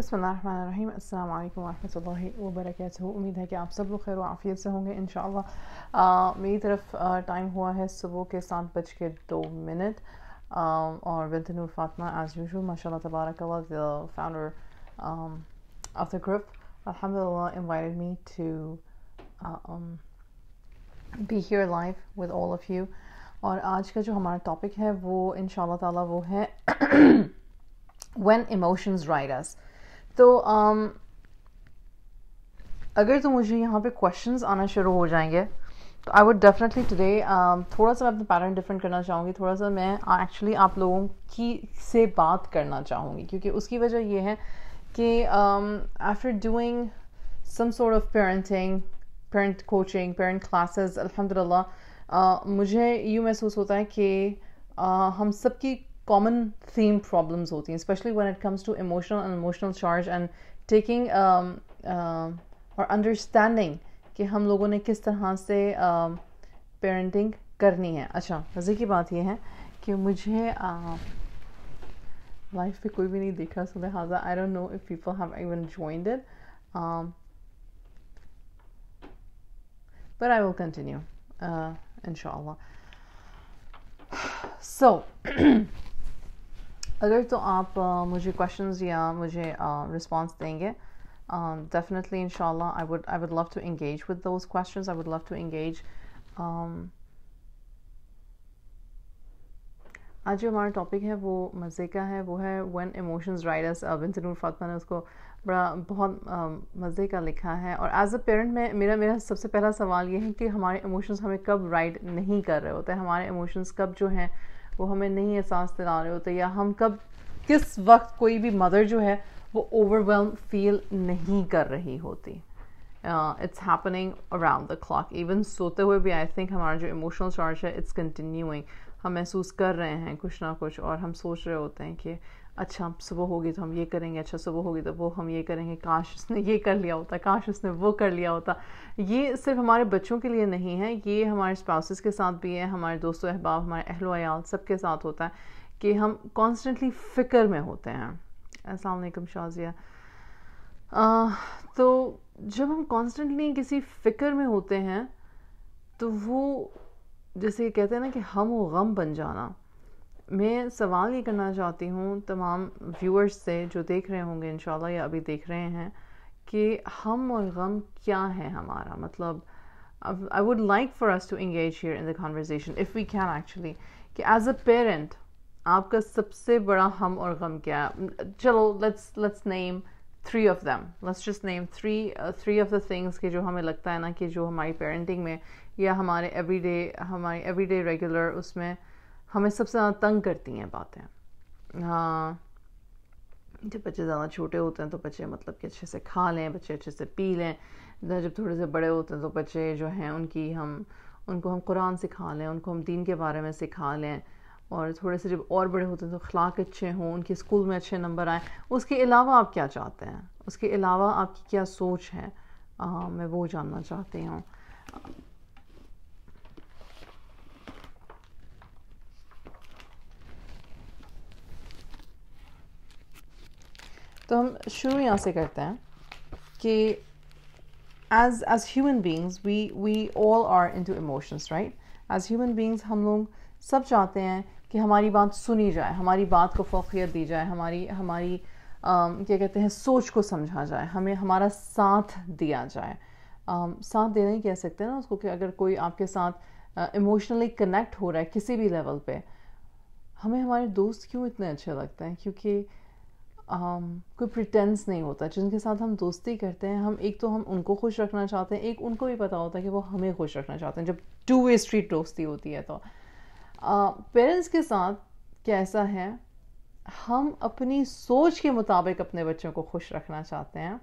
बसमीम अल्लाम वरहमल ला उम्मीद है कि आप सब लोग खैर आफियत से होंगे इन मेरी तरफ टाइम हुआ है सुबह के सात बज के दो मिनट और with Noor Fatma as usual माशा तबारक founder of the group alhamdulillah invited me to uh, um, be here live with और आज का जो हमारा टॉपिक है वो इन शाह वो है when emotions ride us तो um, अगर तो मुझे यहाँ पे क्वेश्चंस आना शुरू हो जाएंगे तो आई वुड डेफिनेटली टुडे थोड़ा सा मैं अपना पैटर्न डिफरेंट करना चाहूँगी थोड़ा सा मैं एक्चुअली uh, आप लोगों की से बात करना चाहूँगी क्योंकि उसकी वजह यह है कि after doing some sort of parenting parent coaching parent classes अलहमदिल्ला मुझे यूँ महसूस होता है कि uh, हम सबकी कॉमन थीम प्रॉब्लम्स होती हैं specially when it comes to emotional and emotional charge and taking और अंडरस्टैंडिंग कि हम लोगों ने किस तरह से पेरेंटिंग um, uh, करनी है अच्छा मज़े की बात यह है कि मुझे लाइफ um, uh, में कोई भी नहीं देखा सो लिहाजा I don't know if people have even joined it but I will continue इनशा सो अगर तो आप uh, मुझे क्वेश्चंस या मुझे रिस्पांस uh, देंगे um, definitely inshallah i would i would love to engage with those questions i would love to engage um, आज जो हमारा टॉपिक है वो मज़े का है वो है वन इमोशंस राइड अस बिन तनूर फातमा ने उसको बड़ा बहुत मज़े का लिखा है और एज अ पेरेंट में मेरा मेरा सबसे पहला सवाल ये है कि हमारे इमोशंस हमें कब राइड नहीं कर रहे होते हैं हमारे इमोशंस कब जो हैं वो हमें नहीं एहसास दिला रहे होते या हम कब किस वक्त कोई भी मदर जो है वो ओवरवेलम फील नहीं कर रही होती it's happening around the clock even सोते हुए भी आई थिंक हमारा जो इमोशनल चार्ज है इट्स कंटिन्यूइंग हम महसूस कर रहे हैं कुछ ना कुछ और हम सोच रहे होते हैं कि अच्छा सुबह होगी तो हम ये करेंगे अच्छा सुबह होगी तो वो हम ये करेंगे काश उसने ये कर लिया होता काश उसने वो कर लिया होता ये सिर्फ हमारे बच्चों के लिए नहीं है ये हमारे स्पाउसेस के साथ भी है हमारे दोस्तों अहबाब हमारे अहलोयाल सब के साथ होता है कि हम कॉन्स्टेंटली फ़िक्र में होते हैं असलकम शाजिया तो जब हम कॉन्स्टेंटली किसी फ़िक्र में होते हैं तो वो जैसे कहते हैं ना कि हम गम बन जाना मैं सवाल ये करना चाहती हूँ तमाम व्यूअर्स से जो देख रहे होंगे इन या अभी देख रहे हैं कि हम और गम क्या है हमारा मतलब I would like for us to engage here in the conversation if we can actually कि एज अ पेरेंट आपका सबसे बड़ा हम और गम क्या है चलो let's let's name three of them let's just name three three of the things के जो हमें लगता है ना कि जो हमारी पेरेंटिंग में या हमारे एवरीडे हमारे एवरीडे रेगुलर उसमें हमें सबसे ज़्यादा तंग करती हैं बातें हाँ जब बच्चे ज़्यादा छोटे होते हैं तो बच्चे मतलब कि अच्छे से खा लें बच्चे अच्छे से पी लें जब थोड़े से बड़े होते हैं तो बच्चे जो हैं उनकी हम उनको हम कुरान सिखा लें उनको हम दीन के बारे में सिखा लें और थोड़े से जब और बड़े होते हैं तो अखलाक अच्छे हों उनके स्कूल में अच्छे नंबर आए उसके अलावा आप क्या चाहते हैं उसके अलावा आपकी क्या सोच है आ, मैं वो जानना चाहती हूँ तो हम शुरू यहाँ से करते हैं कि as as human beings we we all are into emotions right as human beings हम लोग सब चाहते हैं कि हमारी बात सुनी जाए हमारी बात को फोकियत दी जाए हमारी हमारी um, क्या कहते हैं सोच को समझा जाए हमें हमारा साथ दिया जाए um, साथ देना ही कह सकते हैं ना उसको कि अगर कोई आपके साथ इमोशनली uh, कनेक्ट हो रहा है किसी भी लेवल पे हमें हमारे दोस्त क्यों इतने अच्छे लगते हैं क्योंकि um, कोई प्रिटेंस नहीं होता जिनके साथ हम दोस्ती करते हैं हम एक तो हम उनको खुश रखना चाहते हैं एक उनको भी पता होता है कि वो हमें खुश रखना चाहते हैं जब टू वे स्ट्रीट दोस्ती होती है तो पेरेंट्स uh, के साथ कैसा है हम अपनी सोच के मुताबिक अपने बच्चों को खुश रखना चाहते हैं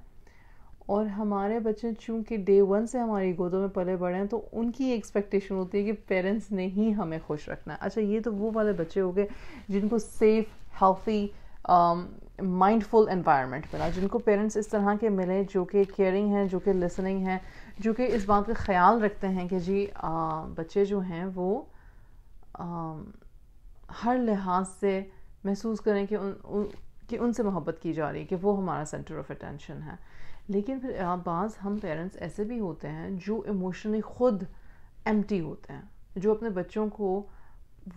और हमारे बच्चे चूँकि डे वन से हमारी गोदों में पले बड़े हैं तो उनकी एक्सपेक्टेशन होती है कि पेरेंट्स ने ही हमें खुश रखना है अच्छा ये तो वो वाले बच्चे हो गए जिनको सेफ़ हेल्थी माइंडफुल एनवायरनमेंट मिला जिनको पेरेंट्स इस तरह के मिले जो कि केयरिंग हैं जो कि लिसनिंग हैं जो कि इस बात का ख्याल रखते हैं कि जी आ, बच्चे जो हैं वो आ, हर लिहाज से महसूस करें कि उन, उन कि उनसे मोहब्बत की जा रही है कि वो हमारा सेंटर ऑफ अटेंशन है लेकिन फिर बाज़ हम पेरेंट्स ऐसे भी होते हैं जो इमोशनली ख़ुद एम होते हैं जो अपने बच्चों को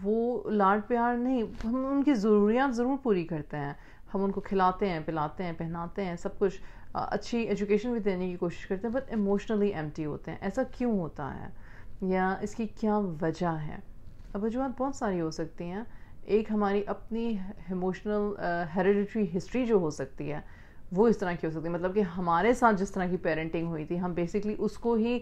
वो लाड प्यार नहीं हम उनकी ज़रूरियात ज़रूर पूरी करते हैं हम उनको खिलाते हैं पिलाते हैं पहनाते हैं सब कुछ अच्छी एजुकेशन भी देने की कोशिश करते हैं बट इमोशनली एम होते हैं ऐसा क्यों होता है या इसकी क्या वजह है अब वजूहत बहुत सारी हो सकती हैं एक हमारी अपनी इमोशनल हेरिडिट्री हिस्ट्री जो हो सकती है वो इस तरह की हो सकती है मतलब कि हमारे साथ जिस तरह की पेरेंटिंग हुई थी हम बेसिकली उसको ही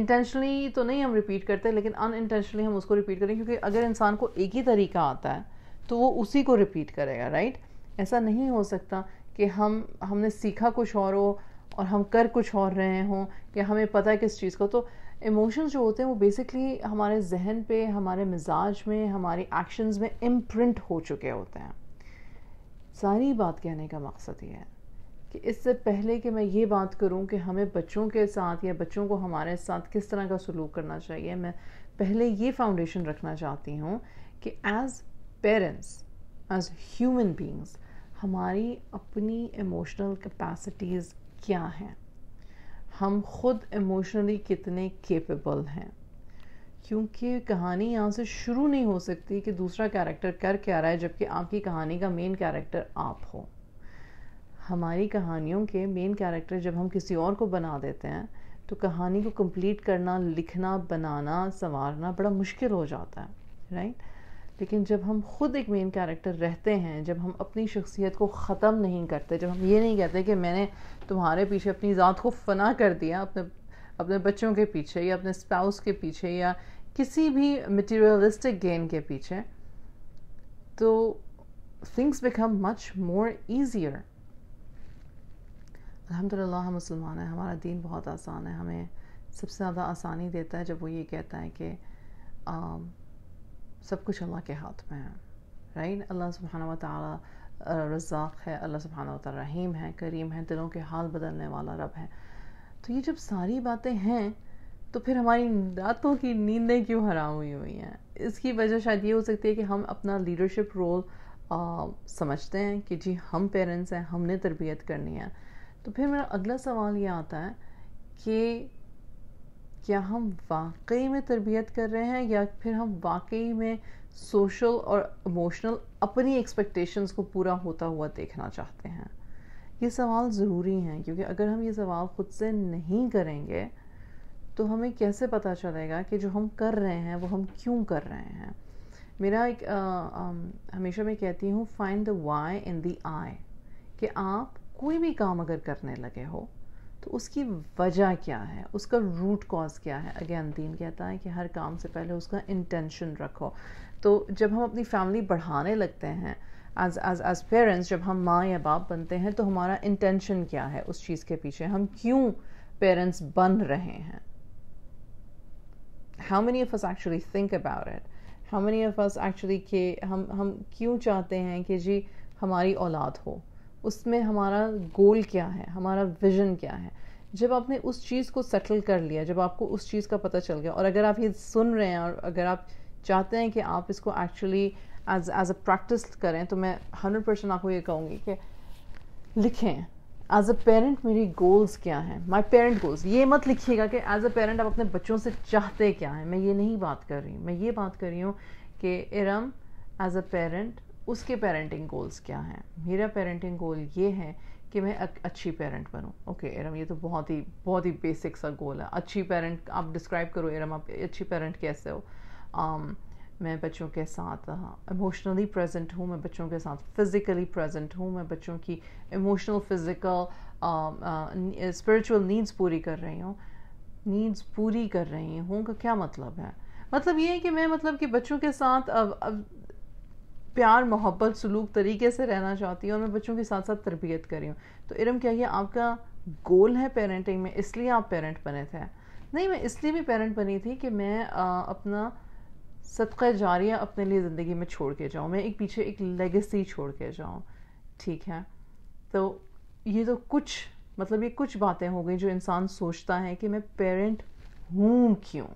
इंटेंशनली तो नहीं हम रिपीट करते लेकिन अन इंटेंशनली हम उसको रिपीट करें क्योंकि अगर इंसान को एक ही तरीका आता है तो वो उसी को रिपीट करेगा राइट ऐसा नहीं हो सकता कि हम हमने सीखा कुछ और हो और हम कर कुछ और रहे हों या हमें पता है किस चीज़ को तो इमोशंस जो होते हैं वो बेसिकली हमारे जहन पे हमारे मिजाज में हमारे एक्शंस में इम्प्रिंट हो चुके होते हैं सारी बात कहने का मकसद ये है कि इससे पहले कि मैं ये बात करूं कि हमें बच्चों के साथ या बच्चों को हमारे साथ किस तरह का सलूक करना चाहिए मैं पहले ये फाउंडेशन रखना चाहती हूँ कि as parents as human beings हमारी अपनी इमोशनल कैपेसिटीज़ क्या हैं हम खुद इमोशनली कितने केपेबल हैं क्योंकि कहानी यहाँ से शुरू नहीं हो सकती कि दूसरा कैरेक्टर कर क्या रहा है जबकि आपकी कहानी का मेन कैरेक्टर आप हो हमारी कहानियों के मेन कैरेक्टर जब हम किसी और को बना देते हैं तो कहानी को कंप्लीट करना लिखना बनाना संवारना बड़ा मुश्किल हो जाता है राइट लेकिन जब हम खुद एक मेन कैरेक्टर रहते हैं जब हम अपनी शख्सियत को ख़त्म नहीं करते जब हम ये नहीं कहते कि मैंने तुम्हारे पीछे अपनी ज़ात को फना कर दिया अपने अपने बच्चों के पीछे या अपने स्पाउस के पीछे या किसी भी मटेरियलिस्टिक गेन के पीछे तो things become much more easier अलहमदिल्ला हम मुसलमान हैं हमारा दीन बहुत आसान है हमें सबसे ज़्यादा आसानी देता है जब वो ये कहता है कि um, सब कुछ अल्लाह के हाथ में है राइट अल्लाह सुबहाना वाली रज़ाक है अल्लाह सुबहाना वाली रहीम है करीम है दिलों के हाल बदलने वाला रब है तो ये जब सारी बातें हैं तो फिर हमारी रातों की नींदें क्यों हराम हुई हुई हैं इसकी वजह शायद ये हो सकती है कि हम अपना लीडरशिप रोल आ, समझते हैं कि जी हम पेरेंट्स हैं हमने तरबियत करनी है तो फिर मेरा अगला सवाल ये आता है कि क्या हम वाकई में तरबियत कर रहे हैं या फिर हम वाकई में सोशल और इमोशनल अपनी एक्सपेक्टेशंस को पूरा होता हुआ देखना चाहते हैं ये सवाल ज़रूरी हैं क्योंकि अगर हम ये सवाल ख़ुद से नहीं करेंगे तो हमें कैसे पता चलेगा कि जो हम कर रहे हैं वो हम क्यों कर रहे हैं मेरा एक आ, आ, हमेशा मैं कहती हूँ find the why in the I कि आप कोई भी काम अगर करने लगे हो तो उसकी वजह क्या है उसका रूट कॉज क्या है अगेन दीन कहता है कि हर काम से पहले उसका इंटेंशन रखो तो जब हम अपनी फैमिली बढ़ाने लगते हैं एज एज एज पेरेंट्स जब हम माँ या बाप बनते हैं तो हमारा इंटेंशन क्या है उस चीज़ के पीछे हम क्यों पेरेंट्स बन रहे हैं how many of us actually think about it how many of us actually के हम हम क्यों चाहते हैं कि जी हमारी औलाद हो उसमें हमारा गोल क्या है हमारा विजन क्या है जब आपने उस चीज़ को सेटल कर लिया जब आपको उस चीज़ का पता चल गया और अगर आप ये सुन रहे हैं और अगर आप चाहते हैं कि आप इसको actually as as a practice करें तो मैं हंड्रेड परसेंट आपको ये कहूँगी कि लिखें एज अ पेरेंट मेरी गोल्स क्या हैं माई पेरेंट गोल्स ये मत लिखिएगा कि एज अ पेरेंट आप अपने बच्चों से चाहते क्या हैं मैं ये नहीं बात कर रही मैं ये बात कर रही हूँ कि इरम एज अ पेरेंट उसके पेरेंटिंग गोल्स क्या हैं मेरा पेरेंटिंग गोल ये है कि मैं अच्छी पेरेंट बनूँ ओके okay, एरम ये तो बहुत ही बहुत ही बेसिक सा गोल है अच्छी पेरेंट आप डिस्क्राइब करो एरम आप अच्छी पेरेंट कैसे हो um, मैं बच्चों के साथ इमोशनली प्रेजेंट हूँ मैं बच्चों के साथ फिज़िकली प्रेजेंट हूँ मैं बच्चों की इमोशनल फिज़िकल स्पिरिचुअल नीड्स पूरी कर रही हूँ नीड्स पूरी कर रही हूँ का क्या मतलब है मतलब ये है कि मैं मतलब कि बच्चों के साथ अब, अब प्यार मोहब्बत सलूक तरीके से रहना चाहती हूँ और मैं बच्चों के साथ साथ तरबियत करी हूँ तो इरम क्या ये आपका गोल है पेरेंटिंग में इसलिए आप पेरेंट बने थे नहीं मैं इसलिए भी पेरेंट बनी थी कि मैं आ, अपना सदका जारिया अपने लिए ज़िंदगी में छोड़ के जाऊँ मैं एक पीछे एक लेगेसी छोड़ के जाऊँ ठीक है तो ये तो कुछ मतलब ये कुछ बातें हो गई जो इंसान सोचता है कि मैं पेरेंट हूँ क्यों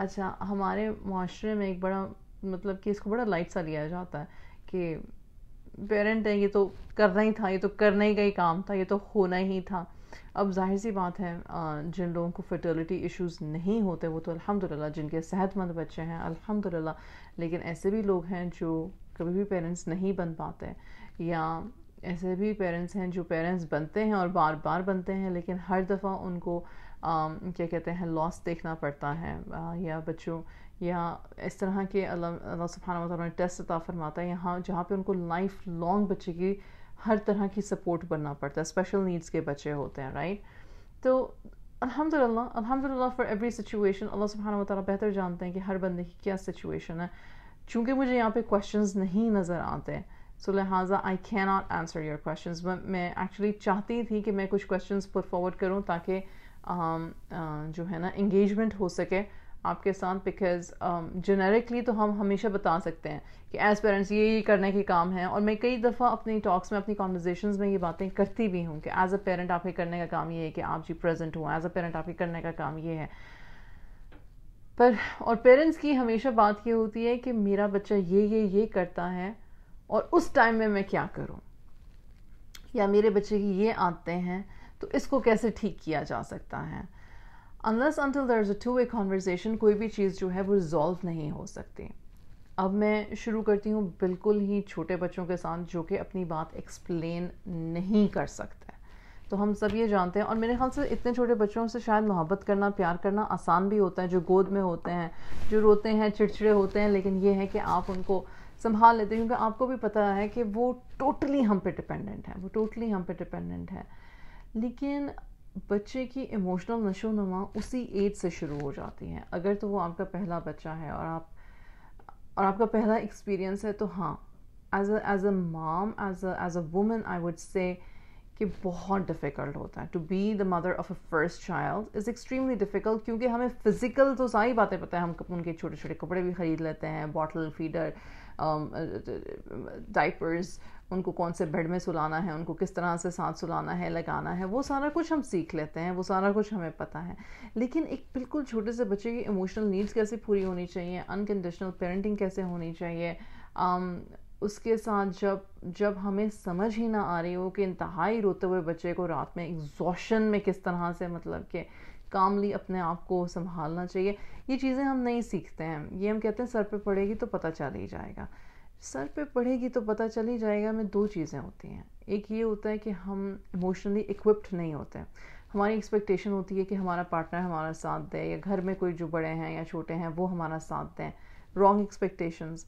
अच्छा हमारे माशरे में एक बड़ा मतलब कि इसको बड़ा लाइट सा लिया जाता है कि पेरेंट हैं ये तो करना ही था ये तो करना ही का ही काम था ये तो होना ही था अब जाहिर सी बात है जिन लोगों को फर्टिलिटी इश्यूज नहीं होते वो तो अल्हम्दुलिल्लाह जिनके सेहतमंद बच्चे हैं अल्हम्दुलिल्लाह लेकिन ऐसे भी लोग हैं जो कभी भी पेरेंट्स नहीं बन पाते या ऐसे भी पेरेंट्स हैं जो पेरेंट्स बनते हैं और बार बार बनते हैं लेकिन हर दफ़ा उनको आ, क्या कहते हैं लॉस देखना पड़ता है आ, या बच्चों या इस तरह के अल्लाह सुबहाना मतलब ने टेस्ट अता फरमाता है यहाँ जहाँ पर उनको लाइफ लॉन्ग बच्चे की हर तरह की सपोर्ट बनना पड़ता है स्पेशल नीड्स के बच्चे होते हैं राइट तो अल्हम्दुलिल्लाह अल्हम्दुलिल्लाह फॉर एवरी सिचुएशन अल्लाह सुबहाना मतलब बेहतर जानते हैं कि हर बंदे की क्या सिचुएशन है चूँकि मुझे यहाँ पे क्वेश्चन नहीं नज़र आते सो लिहाजा I can not answer your question मैं एक्चुअली चाहती थी कि मैं कुछ क्वेश्चन पुट फॉरवर्ड करूँ ताकि um, uh, जो है ना इंगेजमेंट हो सके आपके साथ बिकॉज जेनरिकली um, तो हम हमेशा बता सकते हैं कि एज पेरेंट्स ये ये करने के काम है और मैं कई दफ़ा अपने टॉक्स में अपनी कॉन्वर्जेशन में ये बातें करती भी हूँ कि एज अ पेरेंट आपके करने का काम ये है कि आप जी प्रेजेंट हों एज अ पेरेंट आपके करने का काम ये है पर और पेरेंट्स की हमेशा बात ये होती है कि मेरा बच्चा ये ये ये करता है और उस टाइम में मैं क्या करूँ या मेरे बच्चे की ये आते हैं तो इसको कैसे ठीक किया जा सकता है unless until there is a two way conversation कोई भी चीज़ जो है वो रिजॉल्व नहीं हो सकती अब मैं शुरू करती हूँ बिल्कुल ही छोटे बच्चों के साथ जो कि अपनी बात एक्सप्लेन नहीं कर सकते तो हम सब ये जानते हैं और मेरे ख्याल से इतने छोटे बच्चों से शायद मोहब्बत करना प्यार करना आसान भी होता है जो गोद में होते हैं जो रोते हैं चिड़चिड़े होते हैं लेकिन ये है कि आप उनको संभाल लेते हैं क्योंकि आपको भी पता है कि वो टोटली हम पे डिपेंडेंट हैं वो टोटली हम पे डिपेंडेंट है लेकिन बच्चे की इमोशनल नशो नमा उसी एज से शुरू हो जाती हैं अगर तो वो आपका पहला बच्चा है और आप और आपका पहला एक्सपीरियंस है तो हाँ as as a mom as as a woman I would say कि बहुत डिफ़िकल्ट होता है to be the mother of a first child is extremely difficult क्योंकि हमें फ़िज़िकल तो सारी बातें पता है हम उनके छोटे छोटे कपड़े भी ख़रीद लेते हैं बॉटल फीडर डाइपर्स उनको कौन से बेड में सुलाना है उनको किस तरह से साथ सुलाना है लगाना है वो सारा कुछ हम सीख लेते हैं वो सारा कुछ हमें पता है लेकिन एक बिल्कुल छोटे से बच्चे की इमोशनल नीड्स कैसे पूरी होनी चाहिए अनकंडीशनल पेरेंटिंग कैसे होनी चाहिए um, उसके साथ जब जब हमें समझ ही ना आ रही हो कि इंतहाई रोते हुए बच्चे को रात में एग्जॉशन में किस तरह से मतलब कि कामली अपने आप को संभालना चाहिए ये चीज़ें हम नहीं सीखते हैं ये हम कहते हैं सर पे पड़ेगी तो पता चल ही जाएगा सर पे पढ़ेगी तो पता चल ही जाएगा में दो चीज़ें होती हैं एक ये होता है कि हम इमोशनली इक्विप्ड नहीं होते हमारी एक्सपेक्टेशन होती है कि हमारा पार्टनर हमारा साथ दे या घर में कोई जो बड़े हैं या छोटे हैं वो हमारा साथ दें रॉन्ग एक्सपेक्टेशंस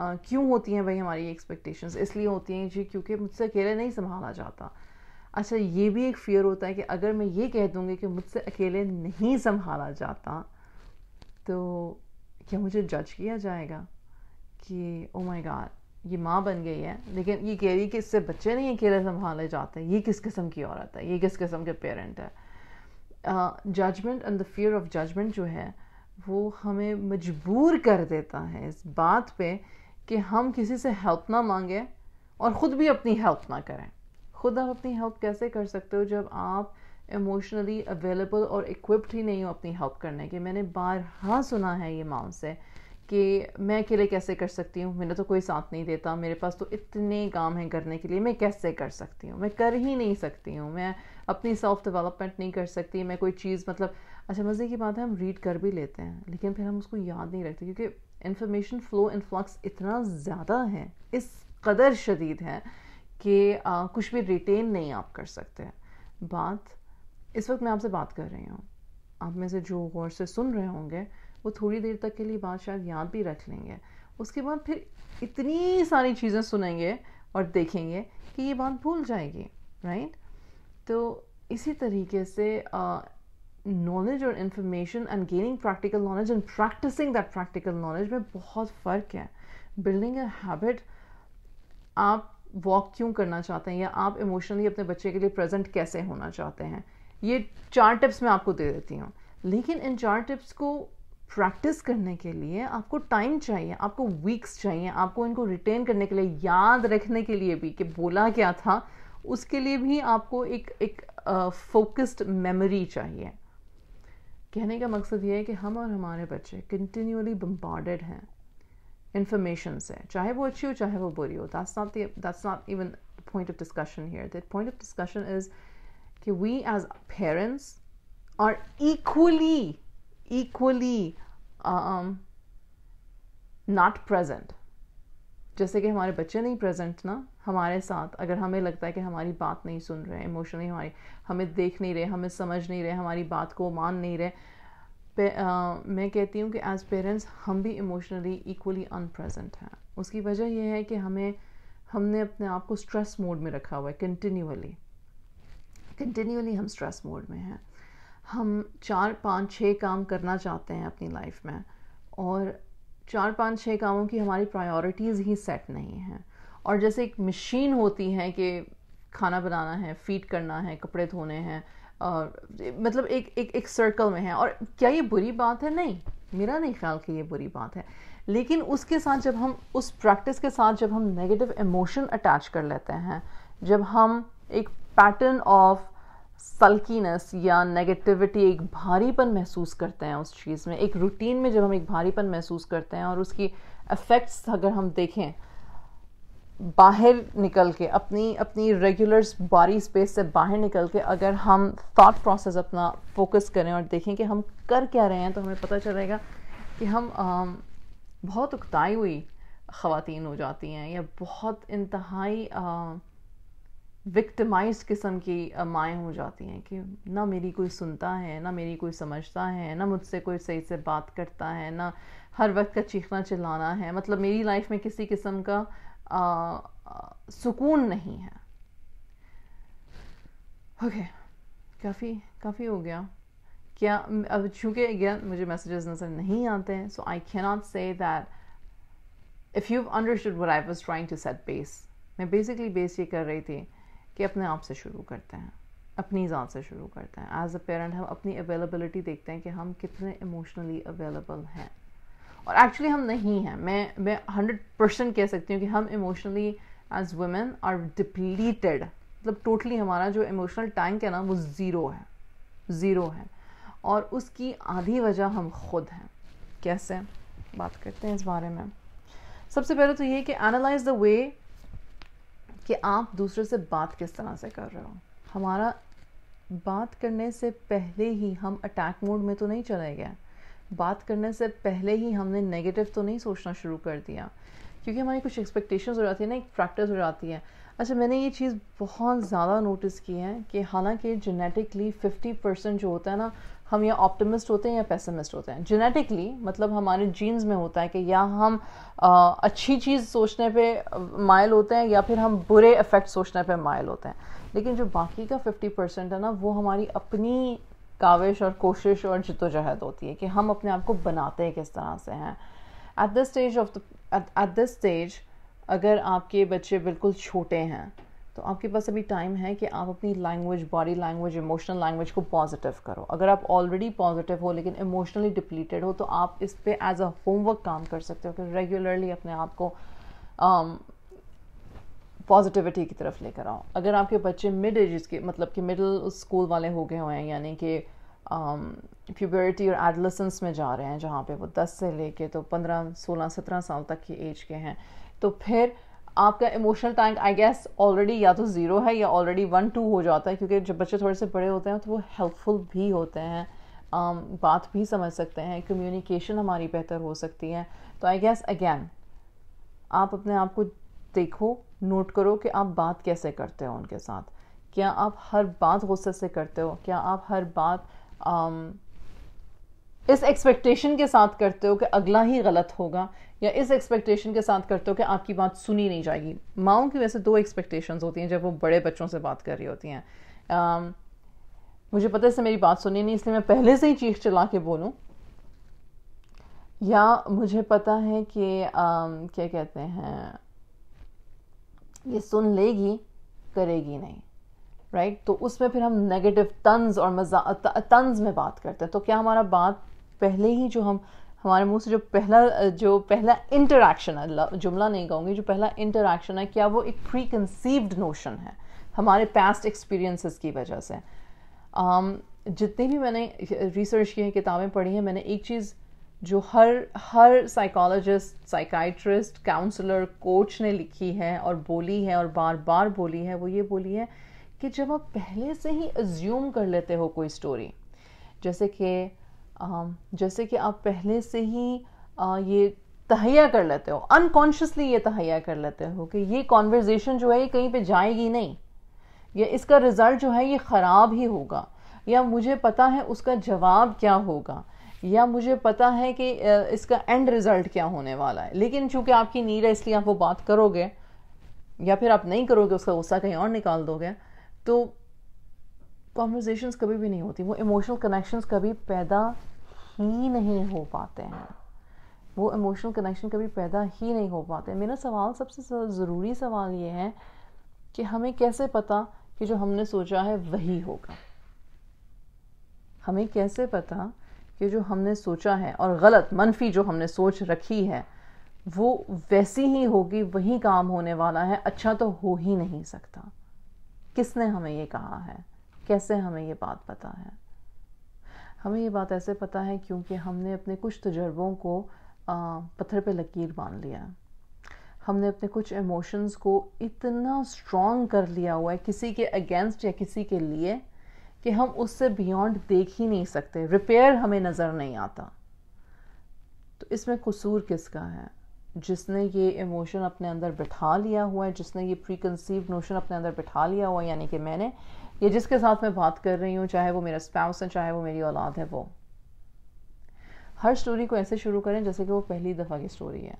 क्यों होती हैं भाई हमारी एक्सपेक्टेशंस इसलिए होती हैं जी क्योंकि मुझसे अकेले नहीं संभाला जाता अच्छा ये भी एक फियर होता है कि अगर मैं ये कह दूँगी कि मुझसे अकेले नहीं संभाला जाता तो क्या मुझे जज किया जाएगा कि ओ माय गॉड ये माँ बन गई है लेकिन ये कह रही कि इससे बच्चे नहीं अकेले संभाले जाते ये किस किस्म की औरत है ये किस किस्म के पेरेंट है judgement and the fear of judgement जो है वो हमें मजबूर कर देता है इस बात पे कि हम किसी से हेल्प ना मांगें और ख़ुद भी अपनी हेल्प ना करें खुद आप अपनी हेल्प कैसे कर सकते हो जब आप इमोशनली अवेलेबल और इक्विप्ड ही नहीं हो अपनी हेल्प करने के मैंने बारहा सुना है ये माँ से कि मैं अकेले कैसे कर सकती हूँ मेरा तो कोई साथ नहीं देता मेरे पास तो इतने काम हैं करने के लिए मैं कैसे कर सकती हूँ मैं कर ही नहीं सकती हूँ मैं अपनी सेल्फ डेवलपमेंट नहीं कर सकती मैं कोई चीज़ मतलब अच्छा मज़े की बात है हम रीड कर भी लेते हैं लेकिन फिर हम उसको याद नहीं रखते क्योंकि इन्फॉर्मेशन फ्लो इन फ्लक्स इतना ज़्यादा है इस कदर शदीद है कि कुछ भी रिटेन नहीं आप कर सकते बात इस वक्त मैं आपसे बात कर रही हूँ आप में से जो गौर से सुन रहे होंगे वो थोड़ी देर तक के लिए बात शायद याद भी रख लेंगे उसके बाद फिर इतनी सारी चीज़ें सुनेंगे और देखेंगे कि ये बात भूल जाएगी राइट तो इसी तरीके से नॉलेज और information and gaining practical knowledge and practising that practical knowledge में बहुत फ़र्क है बिल्डिंग अ हैबिट आप वॉक क्यों करना चाहते हैं या आप इमोशनली अपने बच्चे के लिए प्रेजेंट कैसे होना चाहते हैं ये चार टिप्स मैं आपको दे देती हूँ लेकिन इन चार टिप्स को प्रैक्टिस करने के लिए आपको टाइम चाहिए आपको वीक्स चाहिए आपको इनको रिटेन करने के लिए याद रखने के लिए भी कि बोला क्या था उसके लिए भी आपको एक एक फोकस्ड uh, मेमोरी चाहिए कहने का मकसद ये है कि हम और हमारे बच्चे कंटिन्यूली बम्बार्डेड हैं इन्फॉर्मेशन से चाहे वो अच्छी हो चाहे वो बुरी हो that's not that's not even point of discussion here that point of discussion is कि we as parents are equally equally um, not present जैसे कि हमारे बच्चे नहीं प्रेजेंट ना हमारे साथ अगर हमें लगता है कि हमारी बात नहीं सुन रहे इमोशनली हमारी हमें देख नहीं रहे हमें समझ नहीं रहे हमारी बात को मान नहीं रहे पे, आ, मैं कहती हूँ कि एज पेरेंट्स हम भी इमोशनली इक्वली अनप्रेजेंट हैं उसकी वजह यह है कि हमें हमने अपने आप को स्ट्रेस मोड में रखा हुआ है कंटिन्यूअली कंटिन्यूअली हम स्ट्रेस मोड में हैं हम चार पाँच छः काम करना चाहते हैं अपनी लाइफ में और चार पाँच छः कामों की हमारी प्रायोरिटीज़ ही सेट नहीं हैं और जैसे एक मशीन होती है कि खाना बनाना है फीड करना है कपड़े धोने हैं और मतलब एक एक एक सर्कल में है और क्या ये बुरी बात है नहीं मेरा नहीं ख्याल कि ये बुरी बात है लेकिन उसके साथ जब हम उस प्रैक्टिस के साथ जब हम नेगेटिव इमोशन अटैच कर लेते हैं जब हम एक पैटर्न ऑफ सल्कीनेस या नेगेटिविटी एक भारीपन महसूस करते हैं उस चीज़ में एक रूटीन में जब हम एक भारीपन महसूस करते हैं और उसकी इफ़ेक्ट्स अगर हम देखें बाहर निकल के अपनी अपनी रेगुलर बारी स्पेस से बाहर निकल के अगर हम थाट प्रोसेस अपना फोकस करें और देखें कि हम कर क्या रहे हैं तो हमें पता चलेगा कि हम आम, बहुत उकताई हुई ख़ातन हो जाती हैं या बहुत इंतहाई विक्टिमाइज किस्म की माएँ हो जाती हैं कि ना मेरी कोई सुनता है ना मेरी कोई समझता है ना मुझसे कोई सही से बात करता है ना हर वक्त का चीखना चिल्लाना है मतलब मेरी लाइफ में किसी किस्म का आ, आ, सुकून नहीं है ओके okay, काफ़ी काफ़ी हो गया क्या अब चूँकि अगेन मुझे मैसेजेस नज़र नहीं आते हैं so I not say that if you understood what I was trying to set base मैं बेसिकली बेस ये कर रही थी कि अपने आप से शुरू करते हैं अपनी ज़ात से शुरू करते हैं एज अ पेरेंट हम अपनी अवेलेबलिटी देखते हैं कि हम कितने इमोशनली अवेलेबल हैं और एक्चुअली हम नहीं हैं मैं मैं हंड्रेड परसेंट कह सकती हूँ कि हम emotionally as women are depleted मतलब टोटली हमारा जो इमोशनल टैंक है ना वो ज़ीरो है ज़ीरो है और उसकी आधी वजह हम खुद हैं कैसे बात करते हैं इस बारे में सबसे पहले तो ये कि एनालाइज द वे कि आप दूसरे से बात किस तरह से कर रहे हो हमारा बात करने से पहले ही हम अटैक मोड में तो नहीं चले गए बात करने से पहले ही हमने नेगेटिव तो नहीं सोचना शुरू कर दिया क्योंकि हमारी कुछ एक्सपेक्टेशंस हो जाती है ना एक प्रैक्टिस हो जाती है अच्छा मैंने ये चीज़ बहुत ज़्यादा नोटिस की है कि हालांकि जेनेटिकली 50 परसेंट जो होता है ना हम या ऑप्टिमिस्ट होते हैं या पैसमिस्ट होते हैं जेनेटिकली मतलब हमारे जीन्स में होता है कि या हम आ, अच्छी चीज़ सोचने पे मायल होते हैं या फिर हम बुरे इफ़ेक्ट सोचने पे मायल होते हैं लेकिन जो बाकी का फिफ्टी परसेंट है ना वो हमारी अपनी काविश और कोशिश और जद्दोजहद होती है कि हम अपने आप को बनाते हैं किस तरह से हैं at this stage of the at this stage अगर आपके बच्चे बिल्कुल छोटे हैं तो आपके पास अभी टाइम है कि आप अपनी language body language emotional language को पॉजिटिव करो अगर आप ऑलरेडी पॉजिटिव हो लेकिन इमोशनली डिप्लीटेड हो तो आप इस पर एज अ होमवर्क काम कर सकते हो कि रेगुलरली अपने आप को पॉजिटिविटी um, की तरफ लेकर आओ अगर आपके बच्चे मिड एज के मतलब कि मिडिल स्कूल वाले हो गए हुए हैं यानी कि प्यूबरिटी um, और एडलसेंस में जा रहे हैं जहाँ पे वो 10 से लेके तो 15 16 17 साल तक की एज के हैं तो फिर आपका emotional tank I guess already या तो ज़ीरो है या ऑलरेडी वन टू हो जाता है क्योंकि जब बच्चे थोड़े से बड़े होते हैं तो वो हेल्पफुल भी होते हैं um, बात भी समझ सकते हैं कम्युनिकेशन हमारी बेहतर हो सकती है तो आई गेस अगैन आप अपने आप को देखो नोट करो कि आप बात कैसे करते हो उनके साथ क्या आप हर बात गुस्से से करते हो क्या आप हर बात um, इस एक्सपेक्टेशन के साथ करते हो कि अगला ही गलत होगा या इस एक्सपेक्टेशन के साथ करते हो कि आपकी बात सुनी नहीं जाएगी माओ की वैसे दो एक्सपेक्टेशन होती हैं जब वो बड़े बच्चों से बात कर रही होती हैं मुझे पता है इससे मेरी बात सुनी नहीं इसलिए मैं पहले से ही चीख चला के बोलूँ या मुझे पता है कि क्या कहते हैं ये सुन लेगी करेगी नहीं राइट right? तो उसमें फिर हम नेगेटिव तंज और मजा तंज में बात करते हैं तो क्या हमारा बात पहले ही जो हम हमारे मुंह से जो पहला जो पहला इंटरेक्शन है जुमला नहीं कहूँगी जो पहला इंटरेक्शन है क्या वो एक प्री कंसीव्ड नोशन है हमारे पास्ट एक्सपीरियंसेस की वजह से um, जितनी भी मैंने रिसर्च की है किताबें पढ़ी हैं मैंने एक चीज़ जो हर हर साइकोलॉजिस्ट साइकाइट्रिस्ट काउंसलर कोच ने लिखी है और बोली है और बार बार बोली है वो ये बोली है कि जब आप पहले से ही अज्यूम कर लेते हो कोई स्टोरी जैसे कि जैसे कि आप पहले से ही ये तहैया कर लेते हो अनकॉन्शियसली ये तहैया कर लेते हो कि ये कॉन्वर्जेसन जो है ये कहीं पे जाएगी नहीं या इसका रिज़ल्ट जो है ये ख़राब ही होगा या मुझे पता है उसका जवाब क्या होगा या मुझे पता है कि इसका एंड रिज़ल्ट क्या होने वाला है लेकिन चूंकि आपकी नीड है इसलिए आप वो बात करोगे या फिर आप नहीं करोगे उसका गुस्सा कहीं और निकाल दोगे तो कॉन्वर्जेशंस कभी भी नहीं होती वो इमोशनल कनेक्शंस कभी पैदा ही नहीं हो पाते हैं वो इमोशनल कनेक्शन कभी पैदा ही नहीं हो पाते मेरा सवाल सबसे ज़रूरी सवाल ये है कि हमें कैसे पता कि जो हमने सोचा है वही होगा हमें कैसे पता कि जो हमने सोचा है और गलत मनफी जो हमने सोच रखी है वो वैसी ही होगी वही काम होने वाला है अच्छा तो हो ही नहीं सकता किसने हमें ये कहा है कैसे हमें ये बात पता है हमें ये बात ऐसे पता है क्योंकि हमने अपने कुछ तजर्बों को पत्थर पे लकीर बांध लिया हमने अपने कुछ इमोशंस को इतना स्ट्रॉन्ग कर लिया हुआ है किसी के अगेंस्ट या किसी के लिए कि हम उससे बियॉन्ड देख ही नहीं सकते रिपेयर हमें नज़र नहीं आता तो इसमें कसूर किसका है जिसने ये इमोशन अपने अंदर बिठा लिया हुआ है जिसने ये प्री कंसीव नोशन अपने अंदर बिठा लिया हुआ है यानी कि मैंने ये जिसके साथ मैं बात कर रही हूँ चाहे वो मेरा स्पाउस है चाहे वो मेरी औलाद है वो हर स्टोरी को ऐसे शुरू करें जैसे कि वो पहली दफ़ा की स्टोरी है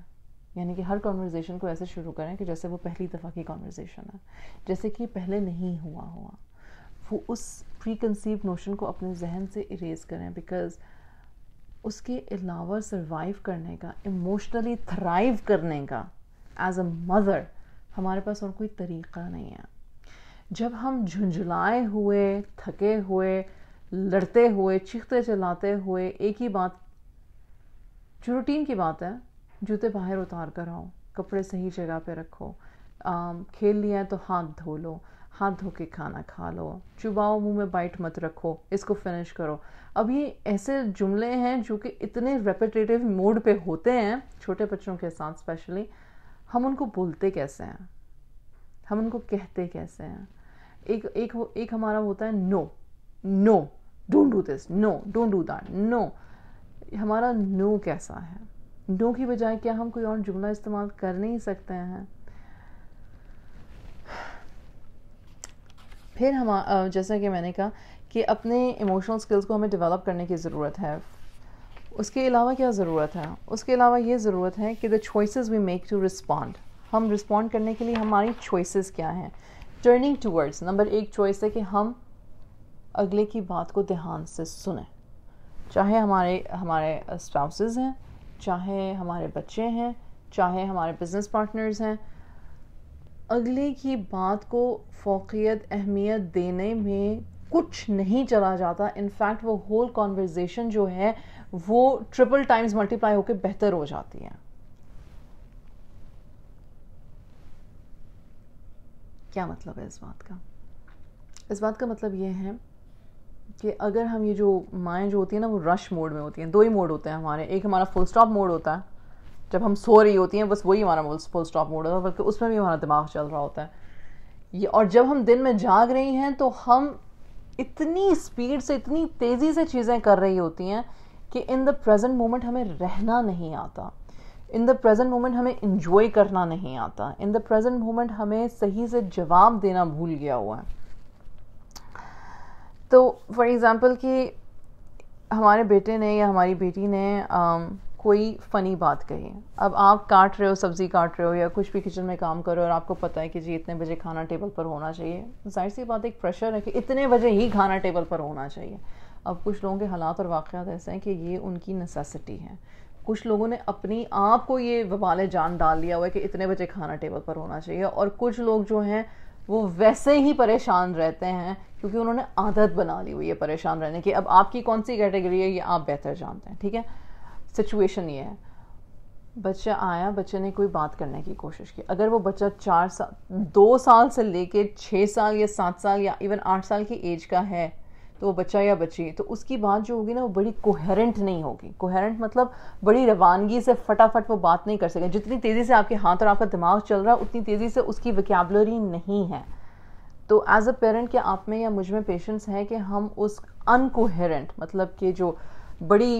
यानी कि हर कॉन्वर्जेसन को ऐसे शुरू करें कि जैसे वो पहली दफ़ा की कॉन्वर्जेसन है जैसे कि पहले नहीं हुआ हुआ वो उस प्री कंसीव नोशन को अपने जहन से इरेज करें बिकॉज उसके अलावा सर्वाइव करने का इमोशनली थ्राइव करने का एज अ मदर हमारे पास और कोई तरीका नहीं है जब हम झुंझुलाए हुए थके हुए लड़ते हुए चीखते चलाते हुए एक ही बात जो रूटीन की बात है जूते बाहर उतार कर आओ कपड़े सही जगह पे रखो आ, खेल लिया है तो हाथ धो लो हाथ धो के खाना खा लो चुबाओ मुंह में बाइट मत रखो इसको फिनिश करो अब ये ऐसे जुमले हैं जो कि इतने रेपिटेटिव मोड पे होते हैं छोटे बच्चों के साथ स्पेशली हम उनको बोलते कैसे हैं हम उनको कहते कैसे हैं एक एक एक हमारा होता है no no don't do this no don't do that no हमारा नो कैसा है नो की बजाय क्या हम कोई और जुमला इस्तेमाल कर नहीं सकते हैं फिर हम जैसा कि मैंने कहा कि अपने इमोशनल स्किल्स को हमें डेवलप करने की ज़रूरत है उसके अलावा क्या ज़रूरत है उसके अलावा ये ज़रूरत है कि the choices we make to respond हम रिस्पॉन्ड करने के लिए हमारी चॉइसेस क्या हैं टर्निंग टूवर्ड्स नंबर एक चॉइस है कि हम अगले की बात को ध्यान से सुने चाहे हमारे हमारे स्पाउसेज हैं चाहे हमारे बच्चे हैं चाहे हमारे बिजनेस पार्टनर्स हैं अगले की बात को फोकियत अहमियत देने में कुछ नहीं चला जाता इनफैक्ट वो होल कॉन्वर्जेसन जो है वो ट्रिपल टाइम्स मल्टीप्लाई होकर बेहतर हो जाती है क्या मतलब है इस बात का इस बात का मतलब ये है कि अगर हम ये जो माएँ जो होती हैं ना वो रश मोड में होती हैं दो ही मोड होते हैं हमारे एक हमारा फुल स्टॉप मोड होता है जब हम सो रही होती हैं बस वही हमारा फुल स्टॉप मोड होता है बल्कि उसमें भी हमारा दिमाग चल रहा होता है ये और जब हम दिन में जाग रही हैं तो हम इतनी स्पीड से इतनी तेज़ी से चीज़ें कर रही होती हैं कि इन द प्रेजेंट मोमेंट हमें रहना नहीं आता इन द प्रेजेंट मोमेंट हमें इंजॉय करना नहीं आता इन द प्रेजेंट मोमेंट हमें सही से जवाब देना भूल गया हुआ है तो फॉर एग्ज़ाम्पल कि हमारे बेटे ने या हमारी बेटी ने कोई फ़नी बात कही अब आप काट रहे हो सब्ज़ी काट रहे हो या कुछ भी किचन में काम कर रहे हो और आपको पता है कि जी इतने बजे खाना टेबल पर होना चाहिए जाहिर सी बात एक प्रेशर है कि इतने बजे ही खाना टेबल पर होना चाहिए अब कुछ लोगों के हालात और वाक़ात ऐसे हैं कि ये उनकी नेसेसिटी है कुछ लोगों ने अपनी आप को ये वबाल जान डाल लिया हुआ है कि इतने बजे खाना टेबल पर होना चाहिए और कुछ लोग जो हैं वो वैसे ही परेशान रहते हैं क्योंकि उन्होंने आदत बना ली हुई है परेशान रहने की अब आपकी कौन सी कैटेगरी है ये आप बेहतर जानते हैं ठीक है सिचुएशन ये है बच्चा आया बच्चे ने कोई बात करने की कोशिश की अगर वो बच्चा चार साल दो साल से लेके छः साल या सात साल या इवन आठ साल की एज का है तो वो बच्चा या बच्ची तो उसकी बात जो होगी ना वो बड़ी कोहेरेंट नहीं होगी कोहेरेंट मतलब बड़ी रवानगी से फटाफट वो बात नहीं कर सके जितनी तेज़ी से आपके हाथ और आपका दिमाग चल रहा है उतनी तेज़ी से उसकी वकेबलरी नहीं है तो एज अ पेरेंट क्या आप में या मुझ में पेशेंस है कि हम उस अनकोहेरेंट मतलब कि जो बड़ी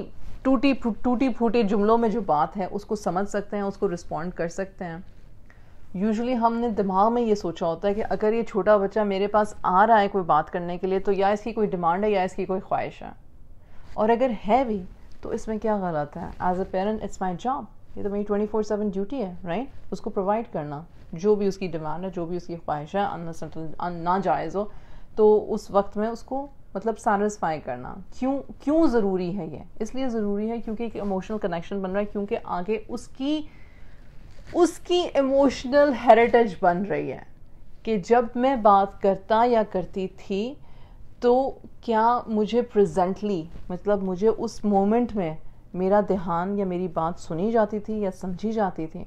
टूटी टूटी फूटी जुमलों में जो बात है उसको समझ सकते हैं उसको रिस्पॉन्ड कर सकते हैं यूजुअली हमने दिमाग में ये सोचा होता है कि अगर ये छोटा बच्चा मेरे पास आ रहा है कोई बात करने के लिए तो या इसकी कोई डिमांड है या इसकी कोई ख्वाहिश है और अगर है भी तो इसमें क्या गलत है as a parent it's my job ये तो मेरी ट्वेंटी फोर सेवन ड्यूटी है राइट right? उसको प्रोवाइड करना जो भी उसकी डिमांड है जो भी उसकी ख्वाहिश है ना जायज़ हो तो उस वक्त में उसको मतलब सैटिस्फाई करना क्यों क्यों ज़रूरी है ये इसलिए ज़रूरी है क्योंकि एक इमोशनल कनेक्शन बन रहा है क्योंकि आगे उसकी उसकी इमोशनल हेरिटेज बन रही है कि जब मैं बात करता या करती थी तो क्या मुझे प्रेजेंटली मतलब मुझे उस मोमेंट में मेरा ध्यान या मेरी बात सुनी जाती थी या समझी जाती थी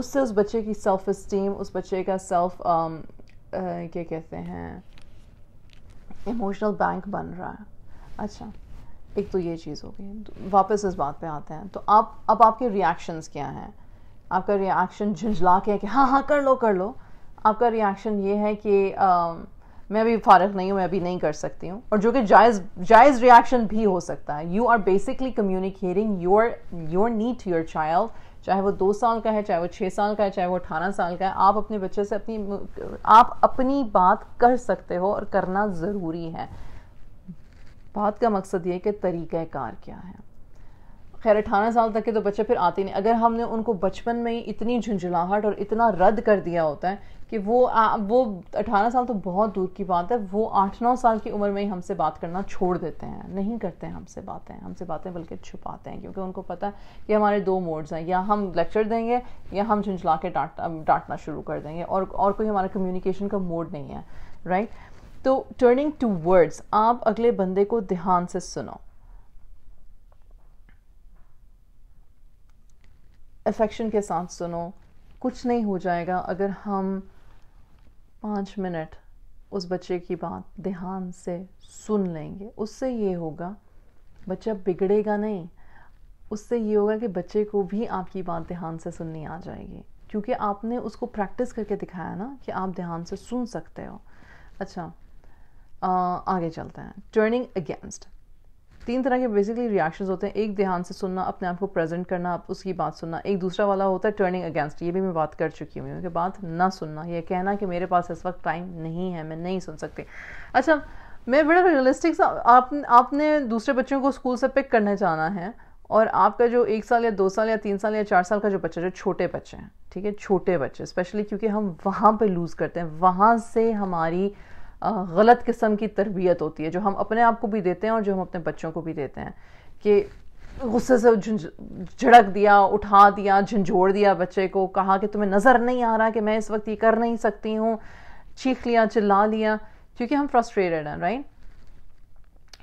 उससे उस बच्चे की सेल्फ इस्टीम उस बच्चे का सेल्फ um, uh, क्या कहते हैं इमोशनल बैंक बन रहा है अच्छा एक तो ये चीज़ हो गई वापस इस बात पे आते हैं तो आप अब आपके रिएक्शंस क्या हैं आपका रिएक्शन झुंझला के है कि हाँ हाँ कर लो कर लो आपका रिएक्शन ये है कि आ, मैं अभी फारग नहीं हूँ मैं अभी नहीं कर सकती हूँ और जो कि जायज़ जायज़ रिएक्शन भी हो सकता है you are basically communicating your your need to your child चाहे वो दो साल का है चाहे वो छः साल का है चाहे वो अठारह साल का है आप अपने बच्चे से अपनी आप अपनी बात कर सकते हो और करना ज़रूरी है बात का मकसद ये कि कार क्या है खैर अठारह साल तक के तो बच्चे फिर आते नहीं अगर हमने उनको बचपन में ही इतनी झुंझुलाहट और इतना रद्द कर दिया होता है कि वो आ, वो अठारह साल तो बहुत दूर की बात है वो आठ नौ साल की उम्र में ही हमसे बात करना छोड़ देते हैं नहीं करते हैं हमसे बातें हमसे बातें बल्कि छुपाते हैं क्योंकि उनको पता है कि हमारे दो मोड्स हैं या हम लेक्चर देंगे या हम झुंझला के डांट डांटना शुरू कर देंगे और और कोई हमारा कम्युनिकेशन का मोड नहीं है राइट तो टर्निंग टू वर्ड्स आप अगले बंदे को ध्यान से सुनो अफेक्शन के साथ सुनो कुछ नहीं हो जाएगा अगर हम पाँच मिनट उस बच्चे की बात ध्यान से सुन लेंगे उससे ये होगा बच्चा बिगड़ेगा नहीं उससे ये होगा कि बच्चे को भी आपकी बात ध्यान से सुननी आ जाएगी क्योंकि आपने उसको प्रैक्टिस करके दिखाया ना कि आप ध्यान से सुन सकते हो अच्छा आ, आगे चलते हैं टर्निंग अगेंस्ट तीन तरह के बेसिकली रिएक्शंस होते हैं एक ध्यान से सुनना अपने आप को प्रेजेंट करना उसकी बात सुनना एक दूसरा वाला होता है टर्निंग अगेंस्ट ये भी मैं बात कर चुकी हूँ कि बात ना सुनना यह कहना कि मेरे पास इस वक्त टाइम नहीं है मैं नहीं सुन सकती अच्छा मैं बड़ा रियलिस्टिक आप आपने दूसरे बच्चों को स्कूल से पिक करने जाना है और आपका जो एक साल या दो साल या तीन साल या चार साल का जो बच्चा जो छोटे बच्चे हैं ठीक है छोटे बच्चे स्पेशली क्योंकि हम वहाँ पे लूज़ करते हैं वहाँ से हमारी गलत किस्म की तरबियत होती है जो हम अपने आप को भी देते हैं और जो हम अपने बच्चों को भी देते हैं कि गुस्से से झड़क दिया उठा दिया झंझोड़ दिया बच्चे को कहा कि तुम्हें नज़र नहीं आ रहा कि मैं इस वक्त ये कर नहीं सकती हूँ चीख लिया चिल्ला लिया क्योंकि हम फ्रस्ट्रेटेड हैं राइट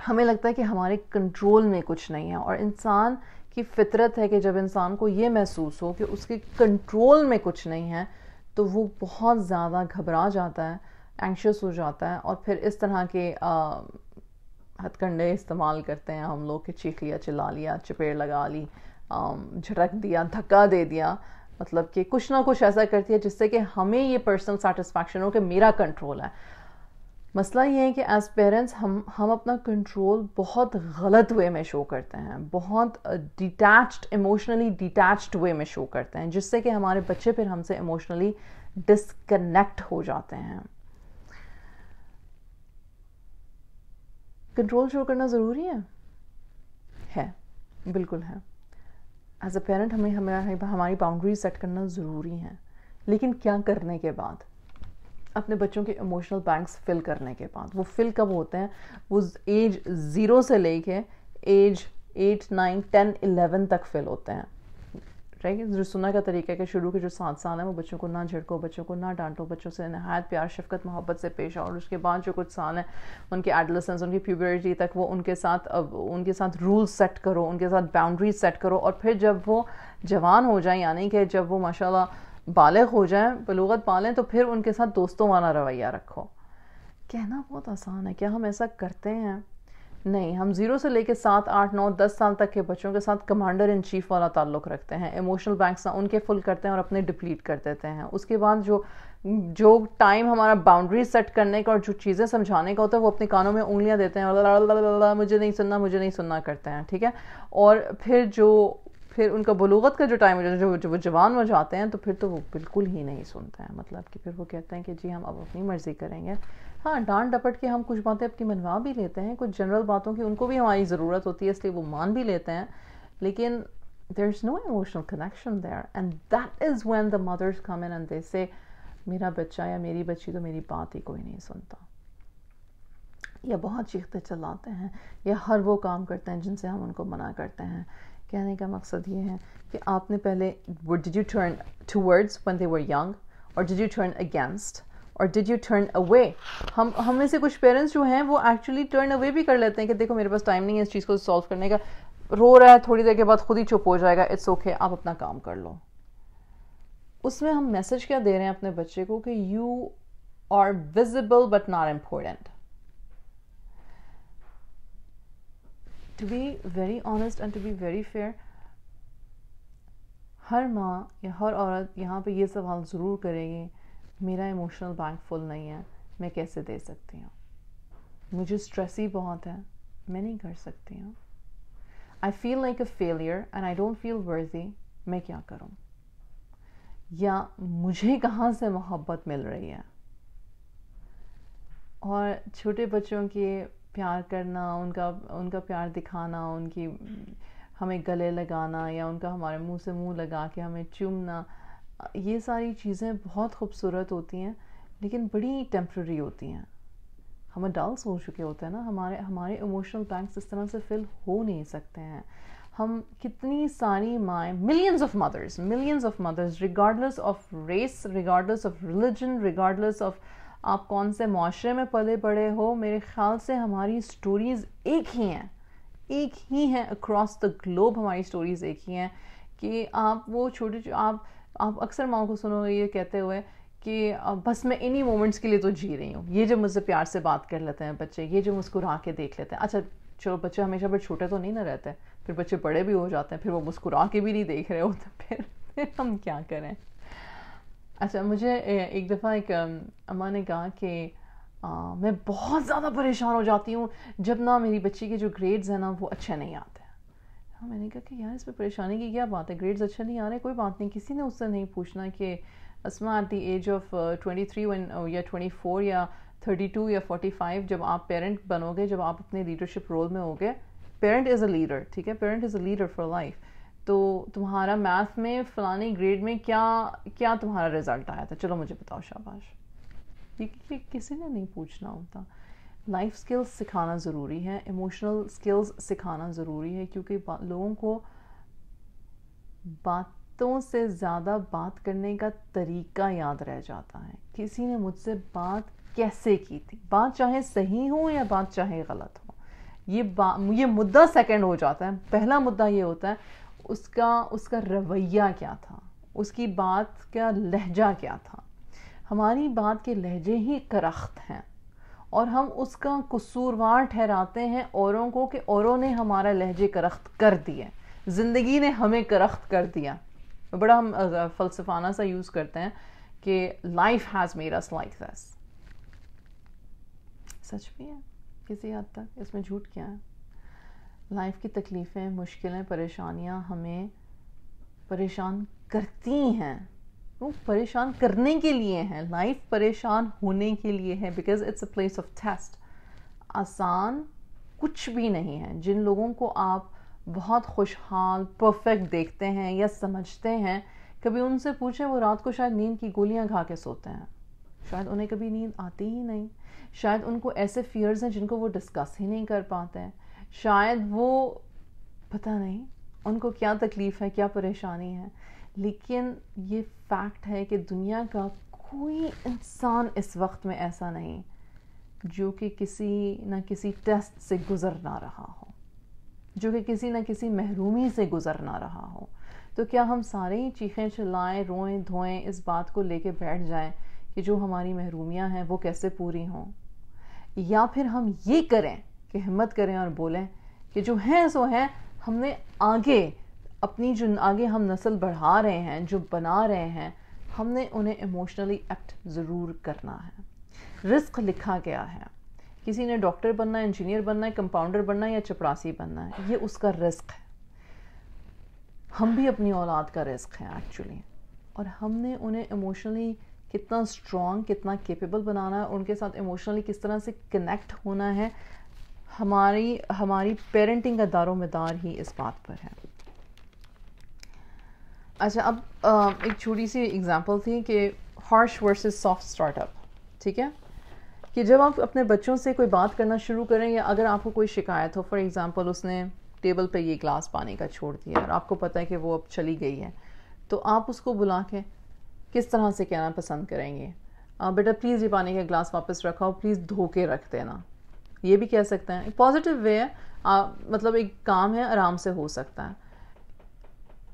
हमें लगता है कि हमारे कंट्रोल में कुछ नहीं है और इंसान की फितरत है कि जब इंसान को ये महसूस हो कि उसके कंट्रोल में कुछ नहीं है तो वो बहुत ज़्यादा घबरा जाता है एंशियस हो जाता है और फिर इस तरह के हथकंडे इस्तेमाल करते हैं हम लोग के चीख लिया चिल्ला लिया चपेड़ लगा ली झटक दिया धक्का दे दिया मतलब कि कुछ ना कुछ ऐसा करती है जिससे कि हमें ये पर्सनल सेटिस्फैक्शन हो कि मेरा कंट्रोल है मसला ये है कि एज पेरेंट्स हम हम अपना कंट्रोल बहुत गलत वे में शो करते हैं बहुत डिटैच्ड इमोशनली डिटैच्ड वे में शो करते हैं जिससे कि हमारे बच्चे फिर हमसे इमोशनली डिसकनेक्ट हो जाते हैं कंट्रोल शो करना ज़रूरी है है बिल्कुल है एज अ पेरेंट हमें हमें हमारी बाउंड्रीज सेट करना ज़रूरी है लेकिन क्या करने के बाद अपने बच्चों के इमोशनल बैंक्स फिल करने के बाद वो फिल कब होते हैं वो एज ज़ीरो से लेके age eight nine ten eleven तक फिल होते हैं राइट सुना का तरीका है कि शुरू के जो सात साल हैं वो बच्चों को ना झिड़को बच्चों को ना डांटो बच्चों से नहायत प्यार शफकत मोहब्बत से पेश आओ और उसके बाद जो कुछ साल हैं उनके एडलसेंस उनकी प्यूबरिटी तक वो उनके साथ उनके साथ रूल सेट करो उनके साथ बाउंड्रीज सेट करो और फिर जब वो जवान हो जाए यानी कि जब वो माशा बालग हो जाए बलूगत पालें तो फिर उनके साथ दोस्तों वाला रवैया रखो कहना बहुत आसान है क्या हम ऐसा करते हैं नहीं हम ज़ीरो से लेकर सात आठ नौ दस साल तक के बच्चों के साथ कमांडर इन चीफ वाला ताल्लुक रखते हैं इमोशनल बैंक्स ना उनके फुल करते हैं और अपने डिप्लीट कर देते हैं उसके बाद जो जो टाइम हमारा बाउंड्री सेट करने का और जो चीज़ें समझाने का होता है वो अपने कानों में उंगलियां देते हैं और मुझे नहीं सुनना मुझे नहीं सुनना करते हैं ठीक है और फिर जो फिर उनका बलूगत का जो टाइम हो जाता है वो जवान हो जाते हैं तो फिर तो वो बिल्कुल ही नहीं सुनते हैं मतलब कि फिर वो कहते हैं कि जी हम अब अपनी मर्ज़ी करेंगे हाँ डांट डपट के हम कुछ बातें अपनी मनवा भी लेते हैं कुछ जनरल बातों की उनको भी हमारी ज़रूरत होती है इसलिए वो मान भी लेते हैं लेकिन there is no emotional connection there and that is when the mothers come and they say मेरा बच्चा या मेरी बच्ची तो मेरी बात ही कोई नहीं सुनता या बहुत चीखते चलाते हैं या हर वो काम करते हैं जिनसे हम उनको मना करते हैं कहने का मकसद ये है कि आपने पहले did you turn towards when they were young और डिड यू टर्न अगेंस्ट और डिड यू टर्न अवे हम हम में से कुछ पेरेंट्स जो हैं वो एक्चुअली टर्न अवे भी कर लेते हैं कि देखो मेरे पास टाइम नहीं है इस चीज़ को सॉल्व करने का रो रहा है थोड़ी देर के बाद खुद ही चुप हो जाएगा इट्स ओके okay, आप अपना काम कर लो उसमें हम मैसेज क्या दे रहे हैं अपने बच्चे को कि you are visible but not important to be very honest and to be very fair हर माँ या हर औरत यहाँ पे ये सवाल ज़रूर करेगी मेरा इमोशनल बैंक फुल नहीं है मैं कैसे दे सकती हूँ मुझे स्ट्रेस ही बहुत है मैं नहीं कर सकती हूँ I feel like a failure and I don't feel worthy मैं क्या करूँ या मुझे कहाँ से मोहब्बत मिल रही है और छोटे बच्चों के प्यार करना उनका उनका प्यार दिखाना उनकी हमें गले लगाना या उनका हमारे मुंह से मुंह लगा के हमें चूमना ये सारी चीज़ें बहुत खूबसूरत होती हैं लेकिन बड़ी टेम्प्रेरी होती हैं हम अडल्ट हो चुके होते हैं ना हमारे हमारे इमोशनल टैंक्स इस तरह से फिल हो नहीं सकते हैं हम कितनी सारी माएँ millions of mothers millions of mothers regardless of race regardless of religion regardless of आप कौन से माशरे में पले पड़े हो मेरे ख्याल से हमारी स्टोरीज़ एक ही हैं एक ही हैं अक्रॉस द ग्लोब हमारी स्टोरीज़ एक ही हैं कि आप वो छोटे आप आप अक्सर माओ को सुनोगे ये कहते हुए कि बस मैं इन्हीं मोमेंट्स के लिए तो जी रही हूँ ये जो मुझसे प्यार से बात कर लेते हैं बच्चे ये जो मुस्कुरा के देख लेते हैं अच्छा चलो बच्चे हमेशा पर छोटे तो नहीं ना रहते फिर बच्चे बड़े भी हो जाते हैं फिर वो मुस्कुरा के भी नहीं देख रहे होते फिर, हम क्या करें अच्छा मुझे एक दफ़ा एक अम्मा ने कहा कि मैं बहुत ज़्यादा परेशान हो जाती हूँ जब ना मेरी बच्ची के जो ग्रेड्स हैं ना वो अच्छे नहीं आते हाँ मैंने कहा कि यार इसमें परेशानी की क्या बात है ग्रेड्स अच्छा नहीं आ रहे कोई बात नहीं किसी ने उससे नहीं पूछना कि Asma at the age of twenty three या ट्वेंटी फोर या थर्टी टू या फोर्टी फाइव जब आप पेरेंट बनोगे जब आप अपने लीडरशिप रोल में होगे पेरेंट इज़ अ लीडर ठीक है parent is a leader for life तो तुम्हारा मैथ में फलानी ग्रेड में क्या क्या तुम्हारा रिजल्ट आया था चलो मुझे बताओ शाबाश ये किसी ने नहीं पूछना होता लाइफ स्किल्स सिखाना ज़रूरी है इमोशनल स्किल्स सिखाना ज़रूरी है क्योंकि लोगों को बातों से ज़्यादा बात करने का तरीका याद रह जाता है किसी ने मुझसे बात कैसे की थी बात चाहे सही हो या बात चाहे गलत हो ये बा ये मुद्दा सेकंड हो जाता है पहला मुद्दा ये होता है उसका उसका रवैया क्या था उसकी बात का लहजा क्या था हमारी बात के लहजे ही करख्त हैं और हम उसका कसूरवार ठहराते हैं औरों को कि औरों ने हमारा लहजे करख्त कर दिया ज़िंदगी ने हमें करख्त कर दिया बड़ा हम फलसफाना सा यूज़ करते हैं कि life has made us like this सच भी है किसी हद तक इसमें झूठ क्या है लाइफ की तकलीफ़ें मुश्किलें परेशानियाँ हमें परेशान करती हैं वो परेशान करने के लिए हैं लाइफ परेशान होने के लिए है because it's a place of test आसान कुछ भी नहीं है जिन लोगों को आप बहुत खुशहाल परफेक्ट देखते हैं या समझते हैं कभी उनसे पूछें वो रात को शायद नींद की गोलियां खा के सोते हैं शायद उन्हें कभी नींद आती ही नहीं शायद उनको ऐसे फियर्स हैं जिनको वो डिस्कस ही नहीं कर पाते हैं शायद वो पता नहीं उनको क्या तकलीफ़ है क्या परेशानी है लेकिन ये फैक्ट है कि दुनिया का कोई इंसान इस वक्त में ऐसा नहीं जो कि किसी ना किसी टेस्ट से गुज़र ना रहा हो जो कि किसी ना किसी महरूमी से गुज़र ना रहा हो तो क्या हम सारे ही चीखें चिल्लाएं रोएं धोएं इस बात को लेके बैठ जाएं कि जो हमारी महरूमियाँ हैं वो कैसे पूरी हों या फिर हम ये करें कि हिम्मत करें और बोलें कि जो हैं सो हैं हमने आगे अपनी जो आगे हम नस्ल बढ़ा रहे हैं जो बना रहे हैं हमने उन्हें इमोशनली एक्ट ज़रूर करना है रिस्क लिखा गया है किसी ने डॉक्टर बनना है इंजीनियर बनना है कंपाउंडर बनना है या चपरासी बनना है ये उसका रिस्क है हम भी अपनी औलाद का रिस्क है एक्चुअली और हमने उन्हें इमोशनली कितना स्ट्रॉन्ग कितना केपेबल बनाना है उनके साथ इमोशनली किस तरह से कनेक्ट होना है हमारी हमारी पेरेंटिंग का दारोमदार ही इस बात पर है अच्छा अब आ, एक छोटी सी एग्जांपल थी कि हार्श वर्सेस सॉफ्ट स्टार्टअप ठीक है कि जब आप अपने बच्चों से कोई बात करना शुरू करें या अगर आपको कोई शिकायत हो फॉर एग्ज़ाम्पल उसने टेबल पे ये ग्लास पानी का छोड़ दिया और आपको पता है कि वो अब चली गई है तो आप उसको बुला के किस तरह से कहना पसंद करेंगे बेटा प्लीज़ ये पानी का ग्लास वापस रखा और प्लीज़ धो के रख देना ये भी कह सकते हैं पॉजिटिव वे है आ, मतलब एक काम है आराम से हो सकता है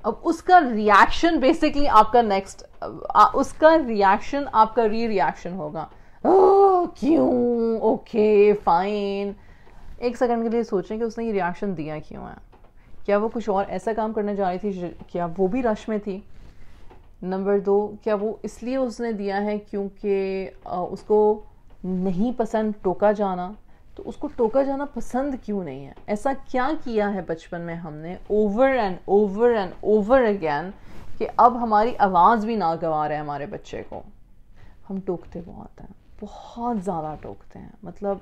अब उसका रिएक्शन बेसिकली आपका नेक्स्ट उसका रिएक्शन आपका री रिएक्शन होगा क्यों ओके फाइन एक सेकंड के लिए सोचें कि उसने ये रिएक्शन दिया क्यों है क्या वो कुछ और ऐसा काम करने जा रही थी क्या वो भी रश में थी नंबर दो क्या वो इसलिए उसने दिया है क्योंकि उसको नहीं पसंद टोका जाना तो उसको टोका जाना पसंद क्यों नहीं है ऐसा क्या किया है बचपन में हमने over and over and over again कि अब हमारी आवाज़ भी ना गंवा रहे हमारे बच्चे को हम टोकते बहुत हैं बहुत ज़्यादा टोकते हैं मतलब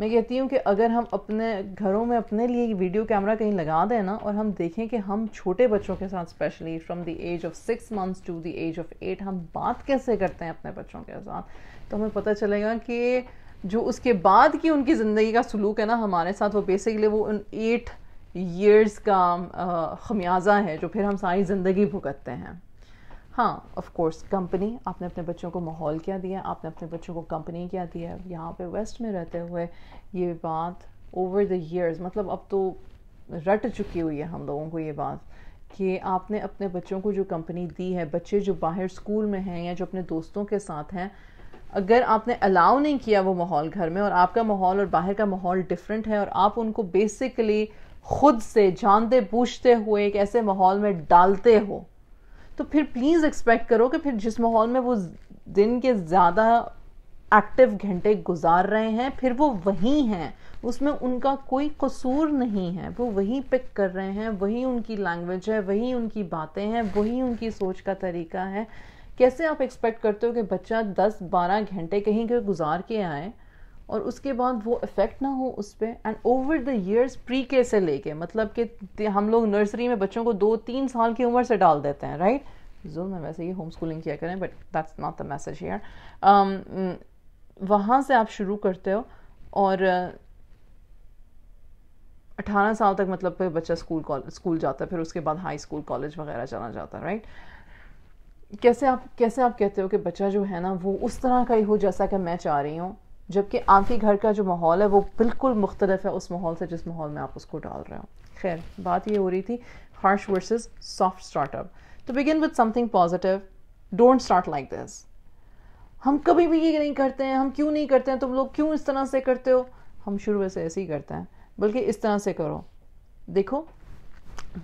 मैं कहती हूँ कि अगर हम अपने घरों में अपने लिए वीडियो कैमरा कहीं लगा दें ना और हम देखें कि हम छोटे बच्चों के साथ specially from the age of six months to the age of eight हम बात कैसे करते हैं अपने बच्चों के साथ तो हमें पता चलेगा कि जो उसके बाद की उनकी ज़िंदगी का सलूक है ना हमारे साथ वो बेसिकली वो उन एट ईयर्स का खमियाजा है जो फिर हम सारी ज़िंदगी भुगतते हैं हाँ ऑफ कोर्स कंपनी आपने अपने बच्चों को माहौल क्या दिया आपने अपने बच्चों को कंपनी क्या दिया है यहाँ पे वेस्ट में रहते हुए ये बात ओवर द ईयर्स मतलब अब तो रट चुकी हुई है हम लोगों को ये बात कि आपने अपने बच्चों को जो कंपनी दी है बच्चे जो बाहर स्कूल में हैं या जो अपने दोस्तों के साथ हैं अगर आपने अलाउ नहीं किया वो माहौल घर में और आपका माहौल और बाहर का माहौल डिफरेंट है और आप उनको बेसिकली खुद से जानते पूछते हुए एक ऐसे माहौल में डालते हो तो फिर प्लीज़ एक्सपेक्ट करो कि फिर जिस माहौल में वो दिन के ज़्यादा एक्टिव घंटे गुजार रहे हैं फिर वो वहीं हैं उसमें उनका कोई कसूर नहीं है वो वहीं पिक कर रहे हैं वही उनकी लैंग्वेज है वही उनकी बातें हैं वही उनकी सोच का तरीका है कैसे आप एक्सपेक्ट करते हो कि बच्चा दस बारह घंटे कहीं के गुजार के आए और उसके बाद वो इफ़ेक्ट ना हो उस पर and over the years pre K से लेके मतलब कि हम लोग नर्सरी में बच्चों को दो तीन साल की उम्र से डाल देते हैं राइट जो मैं वैसे ये होम स्कूलिंग किया करें but that's not the message here वहाँ से आप शुरू करते हो और uh, अठारह साल तक मतलब बच्चा स्कूल स्कूल जाता है फिर उसके बाद हाई स्कूल कॉलेज वगैरह चला जाता है राइट कैसे आप कैसे आप कहते हो कि बच्चा जो है ना वो उस तरह का ही हो जैसा कि मैं चाह रही हूँ जबकि आपके घर का जो माहौल है वो बिल्कुल मुख्तलिफ है उस माहौल से जिस माहौल में आप उसको डाल रहे हो खैर बात ये हो रही थी हार्श वर्सेस सॉफ्ट स्टार्टअप तो begin with something positive don't start like this हम कभी भी ये नहीं करते हैं हम क्यों नहीं करते हैं तुम लोग क्यों इस तरह से करते हो हम शुरू से ऐसे ही करते हैं बल्कि इस तरह से करो देखो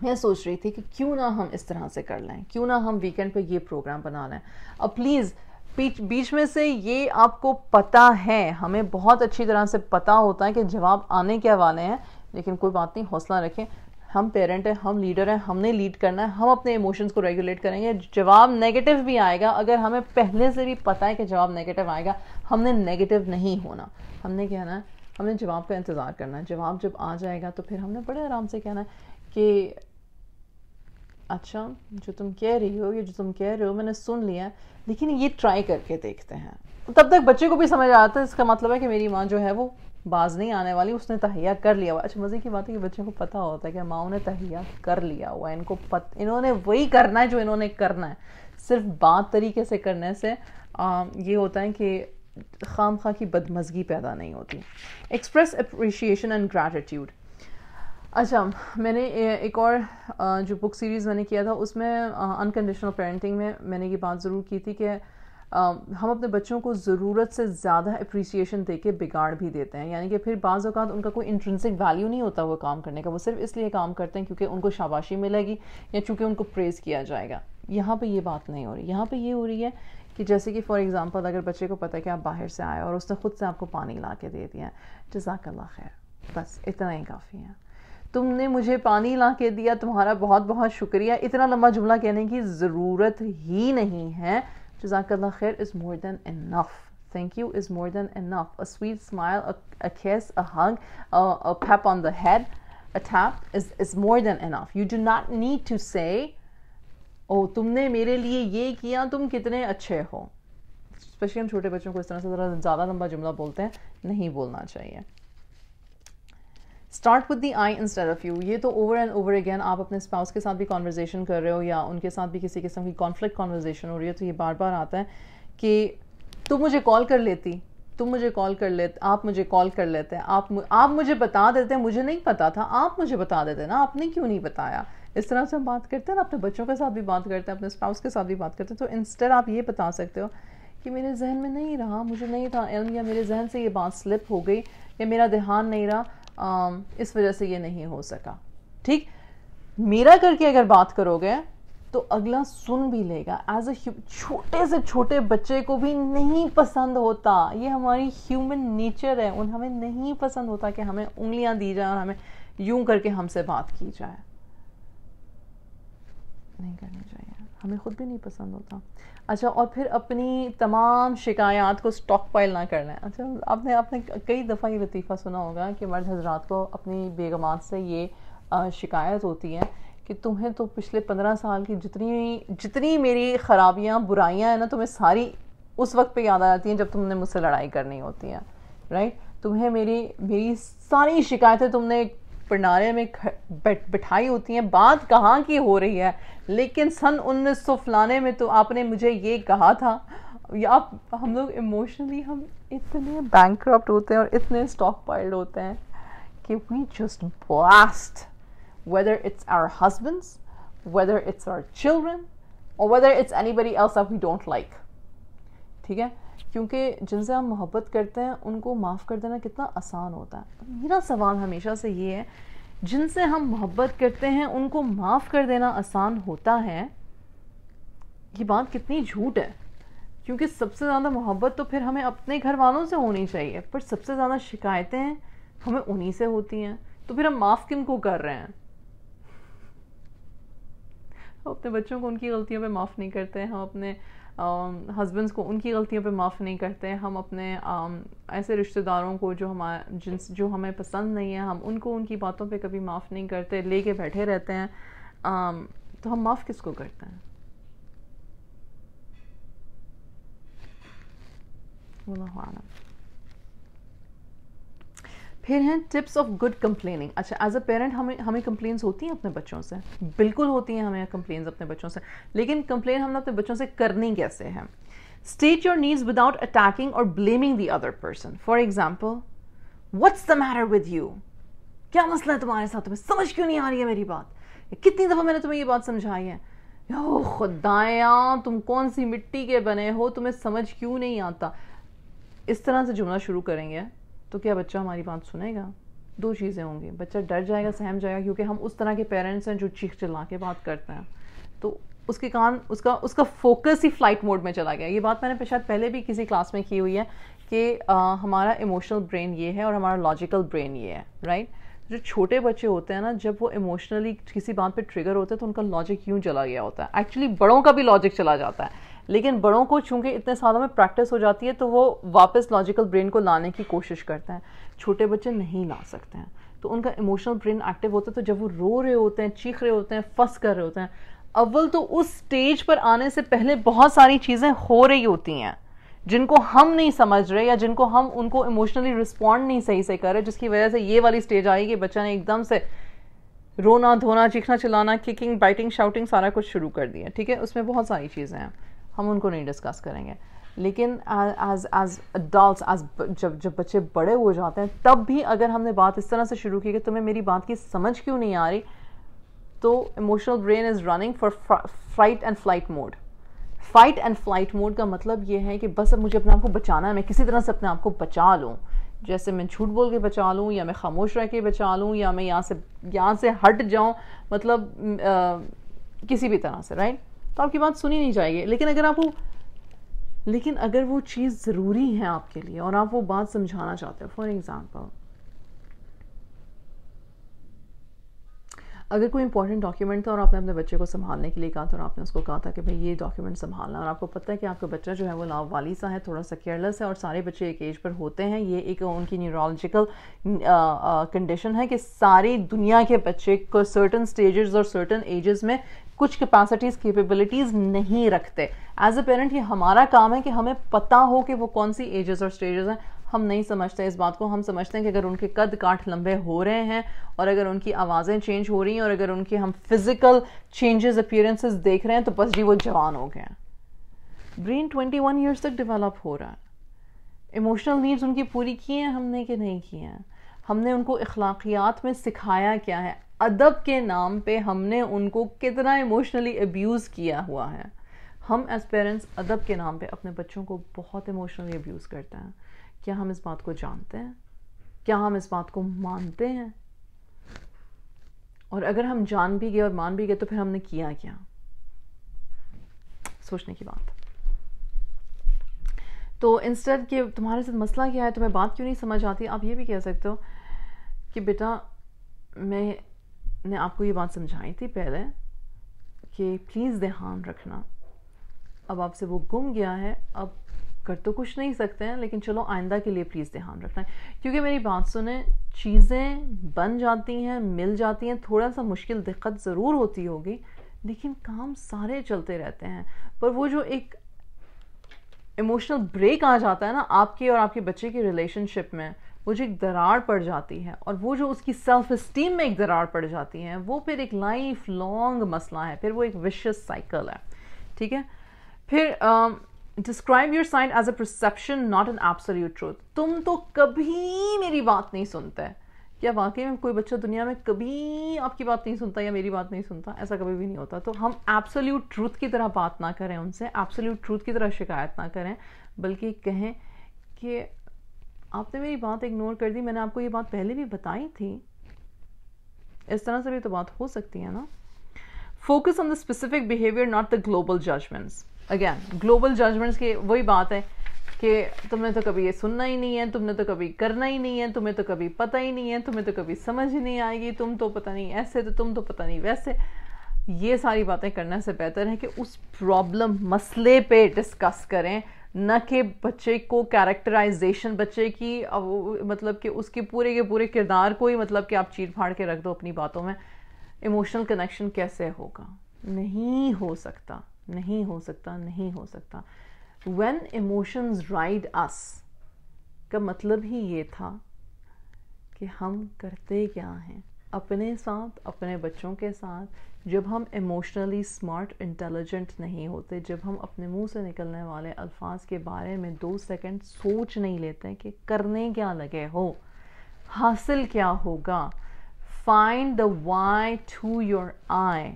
मैं सोच रही थी कि क्यों ना हम इस तरह से कर लें क्यों ना हम वीकेंड पे ये प्रोग्राम बना लें अब प्लीज़ बीच बीच में से ये आपको पता है हमें बहुत अच्छी तरह से पता होता है कि जवाब आने के वाले हैं लेकिन कोई बात नहीं हौसला रखें हम पेरेंट हैं हम लीडर हैं हमने लीड करना है हम अपने इमोशंस को रेगुलेट करेंगे जवाब नेगेटिव भी आएगा अगर हमें पहले से भी पता है कि जवाब नेगेटिव आएगा हमने नेगेटिव नहीं होना हमने कहना है हमने जवाब का इंतज़ार करना है जवाब जब आ जाएगा तो फिर हमने बड़े आराम से कहना है कि अच्छा जो तुम कह रही हो ये जो तुम कह रहे हो मैंने सुन लिया लेकिन ये ट्राई करके देखते हैं तो तब तक बच्चे को भी समझ आता है इसका मतलब है कि मेरी माँ जो है वो बाज नहीं आने वाली उसने तहिया कर लिया हुआ अच्छा मज़े की बात है कि बच्चे को पता होता है कि माओ ने तहिया कर लिया हुआ इनको पत इन्होंने वही करना है जो इन्होंने करना है सिर्फ बात तरीके से करने से आ, ये होता है कि खाम खा की बदमजगी पैदा नहीं होती एक्सप्रेस अप्रिशिएशन एंड ग्रैटिट्यूड अच्छा मैंने एक और जो बुक सीरीज़ मैंने किया था उसमें अनकंडीशनल पेरेंटिंग में मैंने ये बात ज़रूर की थी कि हम अपने बच्चों को ज़रूरत से ज़्यादा अप्रिसिएशन दे के बिगाड़ भी देते हैं यानी कि फिर बाज़ अवत उनका कोई इंट्रेंसिक वैल्यू नहीं होता वो काम करने का वो सिर्फ इसलिए काम करते हैं क्योंकि उनको शाबाशी मिलेगी या चूँकि उनको प्रेज़ किया जाएगा यहाँ पे ये बात नहीं हो रही यहाँ पे ये हो रही है कि जैसे कि फॉर एग्ज़ाम्पल अगर बच्चे को पता है कि आप बाहर से आए और उसने ख़ुद से आपको पानी ला के दे दिया जजाकल्ला खैर बस इतना ही काफ़ी है तुमने मुझे पानी ला के दिया तुम्हारा बहुत बहुत शुक्रिया इतना लंबा जुमला कहने की ज़रूरत ही नहीं है जजाकल्ला खैर is more than enough thank you is more than enough. A sweet smile, a, a a a hug, a, a, pep on the head, is tap is, is more than enough. You do not need to say, oh, तुमने मेरे लिए ये किया तुम कितने अच्छे हो specially हम छोटे बच्चों को इस तरह से ज़्यादा लंबा जुमला बोलते हैं नहीं बोलना चाहिए start with the I instead of you ये तो ओवर एंड ओवर अगेन आप अपने स्पाउस के साथ भी कॉन्वर्जेसन कर रहे हो या उनके साथ भी किसी किस्म की कॉन्फ्लिक्ट कॉन्वर्जेशन हो रही है तो ये बार बार आता है कि तुम मुझे कॉल कर लेती तुम मुझे कॉल कर लेते आप मुझे कॉल कर लेते हैं आप आप मुझे बता देते हैं मुझे नहीं पता था आप मुझे बता देते ना आपने क्यों नहीं बताया इस तरह से हम बात करते हैं ना अपने बच्चों के साथ भी बात करते हैं अपने स्पाउस के साथ भी बात करते हैं तो इंस्टेड आप ये बता सकते हो कि मेरे जहन में नहीं रहा मुझे नहीं था या मेरे जहन से ये बात स्लिप हो गई या मेरा ध्यान नहीं रहा Um, इस वजह से ये नहीं हो सका ठीक मेरा करके अगर बात करोगे तो अगला सुन भी लेगा एज अ छोटे से छोटे बच्चे को भी नहीं पसंद होता ये हमारी ह्यूमन नेचर है उन हमें नहीं पसंद होता कि हमें उंगलियां दी जाए और हमें यूं करके हमसे बात की जाए नहीं करनी चाहिए हमें ख़ुद भी नहीं पसंद होता अच्छा और फिर अपनी तमाम शिकायत को स्टॉक पाइल ना करना है अच्छा आपने आपने कई दफ़ा ये लतीफ़ा सुना होगा कि मर्द हजरात को अपनी बेगमात से ये शिकायत होती है कि तुम्हें तो पिछले पंद्रह साल की जितनी जितनी मेरी ख़राबियाँ बुराइयाँ हैं ना तुम्हें सारी उस वक्त पे याद आ जाती हैं जब तुमने मुझसे लड़ाई करनी होती है राइट तुम्हें मेरी मेरी सारी शिकायतें तुमने प्रणाली में बिठाई होती हैं बात कहाँ की हो रही है लेकिन सन उन्नीस सौ फलाने में तो आपने मुझे ये कहा था या हम लोग इमोशनली हम इतने बैंक होते हैं और इतने स्टॉक पाइल्ड होते हैं कि we just blast whether it's our husbands, whether it's our children, or whether it's anybody else that we don't like ठीक है क्योंकि जिनसे हम मोहब्बत करते हैं उनको माफ़ कर देना कितना आसान होता है तो मेरा सवाल हमेशा से ये है जिनसे हम मोहब्बत करते हैं उनको माफ़ कर देना आसान होता है ये बात कितनी झूठ है क्योंकि सबसे ज़्यादा मोहब्बत तो फिर हमें अपने घर वालों से होनी चाहिए पर सबसे ज़्यादा शिकायतें हमें उन्हीं से होती हैं तो फिर हम माफ़ किन को कर रहे हैं हम अपने बच्चों को उनकी गलतियों पे माफ़ नहीं करते हैं हम अपने हस्बैंड्स um, को उनकी गलतियों पे माफ़ नहीं करते हम अपने um, ऐसे रिश्तेदारों को जो हमारे जिन जो हमें पसंद नहीं है हम उनको उनकी बातों पे कभी माफ़ नहीं करते लेके बैठे रहते हैं um, तो हम माफ़ किसको करते हैं फिर हैं टिप्स ऑफ गुड कंप्लेनिंग अच्छा एज अ पेरेंट हमें हमें कंप्लेन्स होती हैं अपने बच्चों से बिल्कुल होती हैं हमें कंप्लेन्स अपने बच्चों से लेकिन कंप्लेन हमने अपने बच्चों से करनी कैसे है state your needs without attacking और blaming the other person for example what's the matter with you क्या मसला है तुम्हारे साथ तुम्हें समझ क्यों नहीं आ रही है मेरी बात कितनी दफ़ा मैंने तुम्हें ये बात समझाई है खुदाया तुम कौन सी मिट्टी के बने हो तुम्हें समझ क्यों नहीं आता इस तरह से जुमला शुरू करेंगे तो क्या बच्चा हमारी बात सुनेगा दो चीज़ें होंगी बच्चा डर जाएगा सहम जाएगा क्योंकि हम उस तरह के पेरेंट्स हैं जो चीख चिल्ला के बात करते हैं तो उसके कान उसका उसका फोकस ही फ्लाइट मोड में चला गया ये बात मैंने शायद पहले भी किसी क्लास में की हुई है कि हमारा इमोशनल ब्रेन ये है और हमारा लॉजिकल ब्रेन ये है राइट जो छोटे बच्चे होते हैं ना जब वो इमोशनली किसी बात पे ट्रिगर होते हैं तो उनका लॉजिक यूँ चला गया होता है एक्चुअली बड़ों का भी लॉजिक चला जाता है लेकिन बड़ों को चूंकि इतने सालों में प्रैक्टिस हो जाती है तो वो वापस लॉजिकल ब्रेन को लाने की कोशिश करते हैं छोटे बच्चे नहीं ला सकते हैं तो उनका इमोशनल ब्रेन एक्टिव होता है तो जब वो रो रहे होते हैं चीख रहे होते हैं फंस कर रहे होते हैं अव्वल तो उस स्टेज पर आने से पहले बहुत सारी चीज़ें हो रही होती हैं जिनको हम नहीं समझ रहे या जिनको हम उनको इमोशनली रिस्पॉन्ड नहीं सही से कर रहे जिसकी वजह से ये वाली स्टेज आई कि बच्चा ने एकदम से रोना धोना चीखना चिल्लाना किकिंग बाइटिंग शाउटिंग सारा कुछ शुरू कर दिया ठीक है उसमें बहुत सारी चीज़ें हैं हम उनको नहीं डिस्कस करेंगे लेकिन एज एज अडल्ट एज जब जब बच्चे बड़े हो जाते हैं तब भी अगर हमने बात इस तरह से शुरू की कि तुम्हें मेरी बात की समझ क्यों नहीं आ रही तो emotional brain is running for fight and flight mode fight and flight mode का मतलब ये है कि बस अब मुझे अपने आप को बचाना है मैं किसी तरह से अपने आप को बचा लूँ जैसे मैं झूठ बोल के बचा लूँ या मैं खामोश रह के बचा लूँ या मैं यहाँ से यहाँ से हट जाऊँ मतलब आ, किसी भी तरह से राइट right? तो आपकी बात सुनी नहीं जाएगी लेकिन अगर आप वो लेकिन अगर वो चीज़ ज़रूरी है आपके लिए और आप वो बात समझाना चाहते हो फॉर एग्ज़ाम्पल अगर कोई इंपॉर्टेंट डॉक्यूमेंट था और आपने अपने बच्चे को संभालने के लिए कहा था और आपने उसको कहा था कि भाई ये डॉक्यूमेंट संभालना और आपको पता है कि आपका बच्चा जो है वो लाभ वाली सा है थोड़ा सा केयरलेस है और सारे बच्चे एक एज पर होते हैं ये एक उनकी न्यूरोलॉजिकल कंडीशन uh, uh, है कि सारी दुनिया के बच्चे को सर्टन स्टेजेस और सर्टन एजेस में कुछ कैपेसिटीज़ केपेबिलिटीज़ नहीं रखते एज अ पेरेंट ये हमारा काम है कि हमें पता हो कि वो कौन सी एजेस और स्टेजेस हैं हम नहीं समझते इस बात को हम समझते हैं कि अगर उनके कद काठ लंबे हो रहे हैं और अगर उनकी आवाज़ें चेंज हो रही हैं और अगर उनके हम फिज़िकल चेंजेस अपीयरेंसेस देख रहे हैं तो बस जी वो जवान हो गए हैं ब्रेन ट्वेंटी वन ईयर्स तक डेवलप हो रहा है इमोशनल नीड्स उनकी पूरी की हैं हमने कि नहीं की हैं हमने उनको अखलाकियात में सिखाया क्या है अदब के नाम पे हमने उनको कितना इमोशनली अब्यूज़ किया हुआ है हम एज पेरेंट्स अदब के नाम पे अपने बच्चों को बहुत इमोशनली अब्यूज़ करते हैं क्या हम इस बात को जानते हैं क्या हम इस बात को मानते हैं और अगर हम जान भी गए और मान भी गए तो फिर हमने किया क्या सोचने की बात तो इंस्टेड कि तुम्हारे साथ मसला क्या है तुम्हें तो बात क्यों नहीं समझ आती आप ये भी कह सकते हो कि बेटा मैं ने आपको ये बात समझाई थी पहले कि प्लीज़ ध्यान रखना अब आपसे वो गुम गया है अब कर तो कुछ नहीं सकते हैं लेकिन चलो आइंदा के लिए प्लीज़ ध्यान रखना है क्योंकि मेरी बात सुने चीज़ें बन जाती हैं मिल जाती हैं थोड़ा सा मुश्किल दिक्कत ज़रूर होती होगी लेकिन काम सारे चलते रहते हैं पर वो जो एक इमोशनल ब्रेक आ जाता है ना आपके और आपके बच्चे की रिलेशनशिप में वो जो एक दरार पड़ जाती है और वो जो उसकी सेल्फ इस्टीम में एक दरार पड़ जाती है वो फिर एक लाइफ लॉन्ग मसला है फिर वो एक विशस साइकिल है ठीक है फिर describe your sign as a perception not an absolute truth तुम तो कभी मेरी बात नहीं सुनते क्या वाकई में कोई बच्चा दुनिया में कभी आपकी बात नहीं सुनता या मेरी बात नहीं सुनता ऐसा कभी भी नहीं होता तो हम एब्सोल्यूट ट्रूथ की तरह बात ना करें उनसे एब्सोल्यूट ट्रूथ की तरह शिकायत ना करें बल्कि कहें कि आपने मेरी बात इग्नोर कर दी मैंने आपको ये बात पहले भी बताई थी इस तरह से भी तो बात हो सकती है ना focus on the specific behaviour not the global judgements again global judgements की वही बात है कि तुमने तो कभी ये सुनना ही नहीं है तुमने तो कभी करना ही नहीं है तुम्हें तो कभी पता ही नहीं है तुम्हें तो कभी समझ ही नहीं आएगी तुम तो पता नहीं ऐसे तो तुम तो पता नहीं वैसे ये सारी बातें करने से बेहतर है कि उस प्रॉब्लम मसले पे डिस्कस करें न कि बच्चे को कैरेक्टराइजेशन बच्चे की मतलब कि उसके पूरे के पूरे किरदार को ही मतलब कि आप चीर फाड़ के रख दो अपनी बातों में इमोशनल कनेक्शन कैसे होगा नहीं हो सकता नहीं हो सकता नहीं हो सकता वेन इमोशंस राइड अस का मतलब ही ये था कि हम करते क्या हैं अपने साथ अपने बच्चों के साथ जब हम इमोशनली स्मार्ट इंटेलिजेंट नहीं होते जब हम अपने मुंह से निकलने वाले अल्फाज के बारे में दो सेकंड सोच नहीं लेते कि करने क्या लगे हो हासिल क्या होगा find the why to your I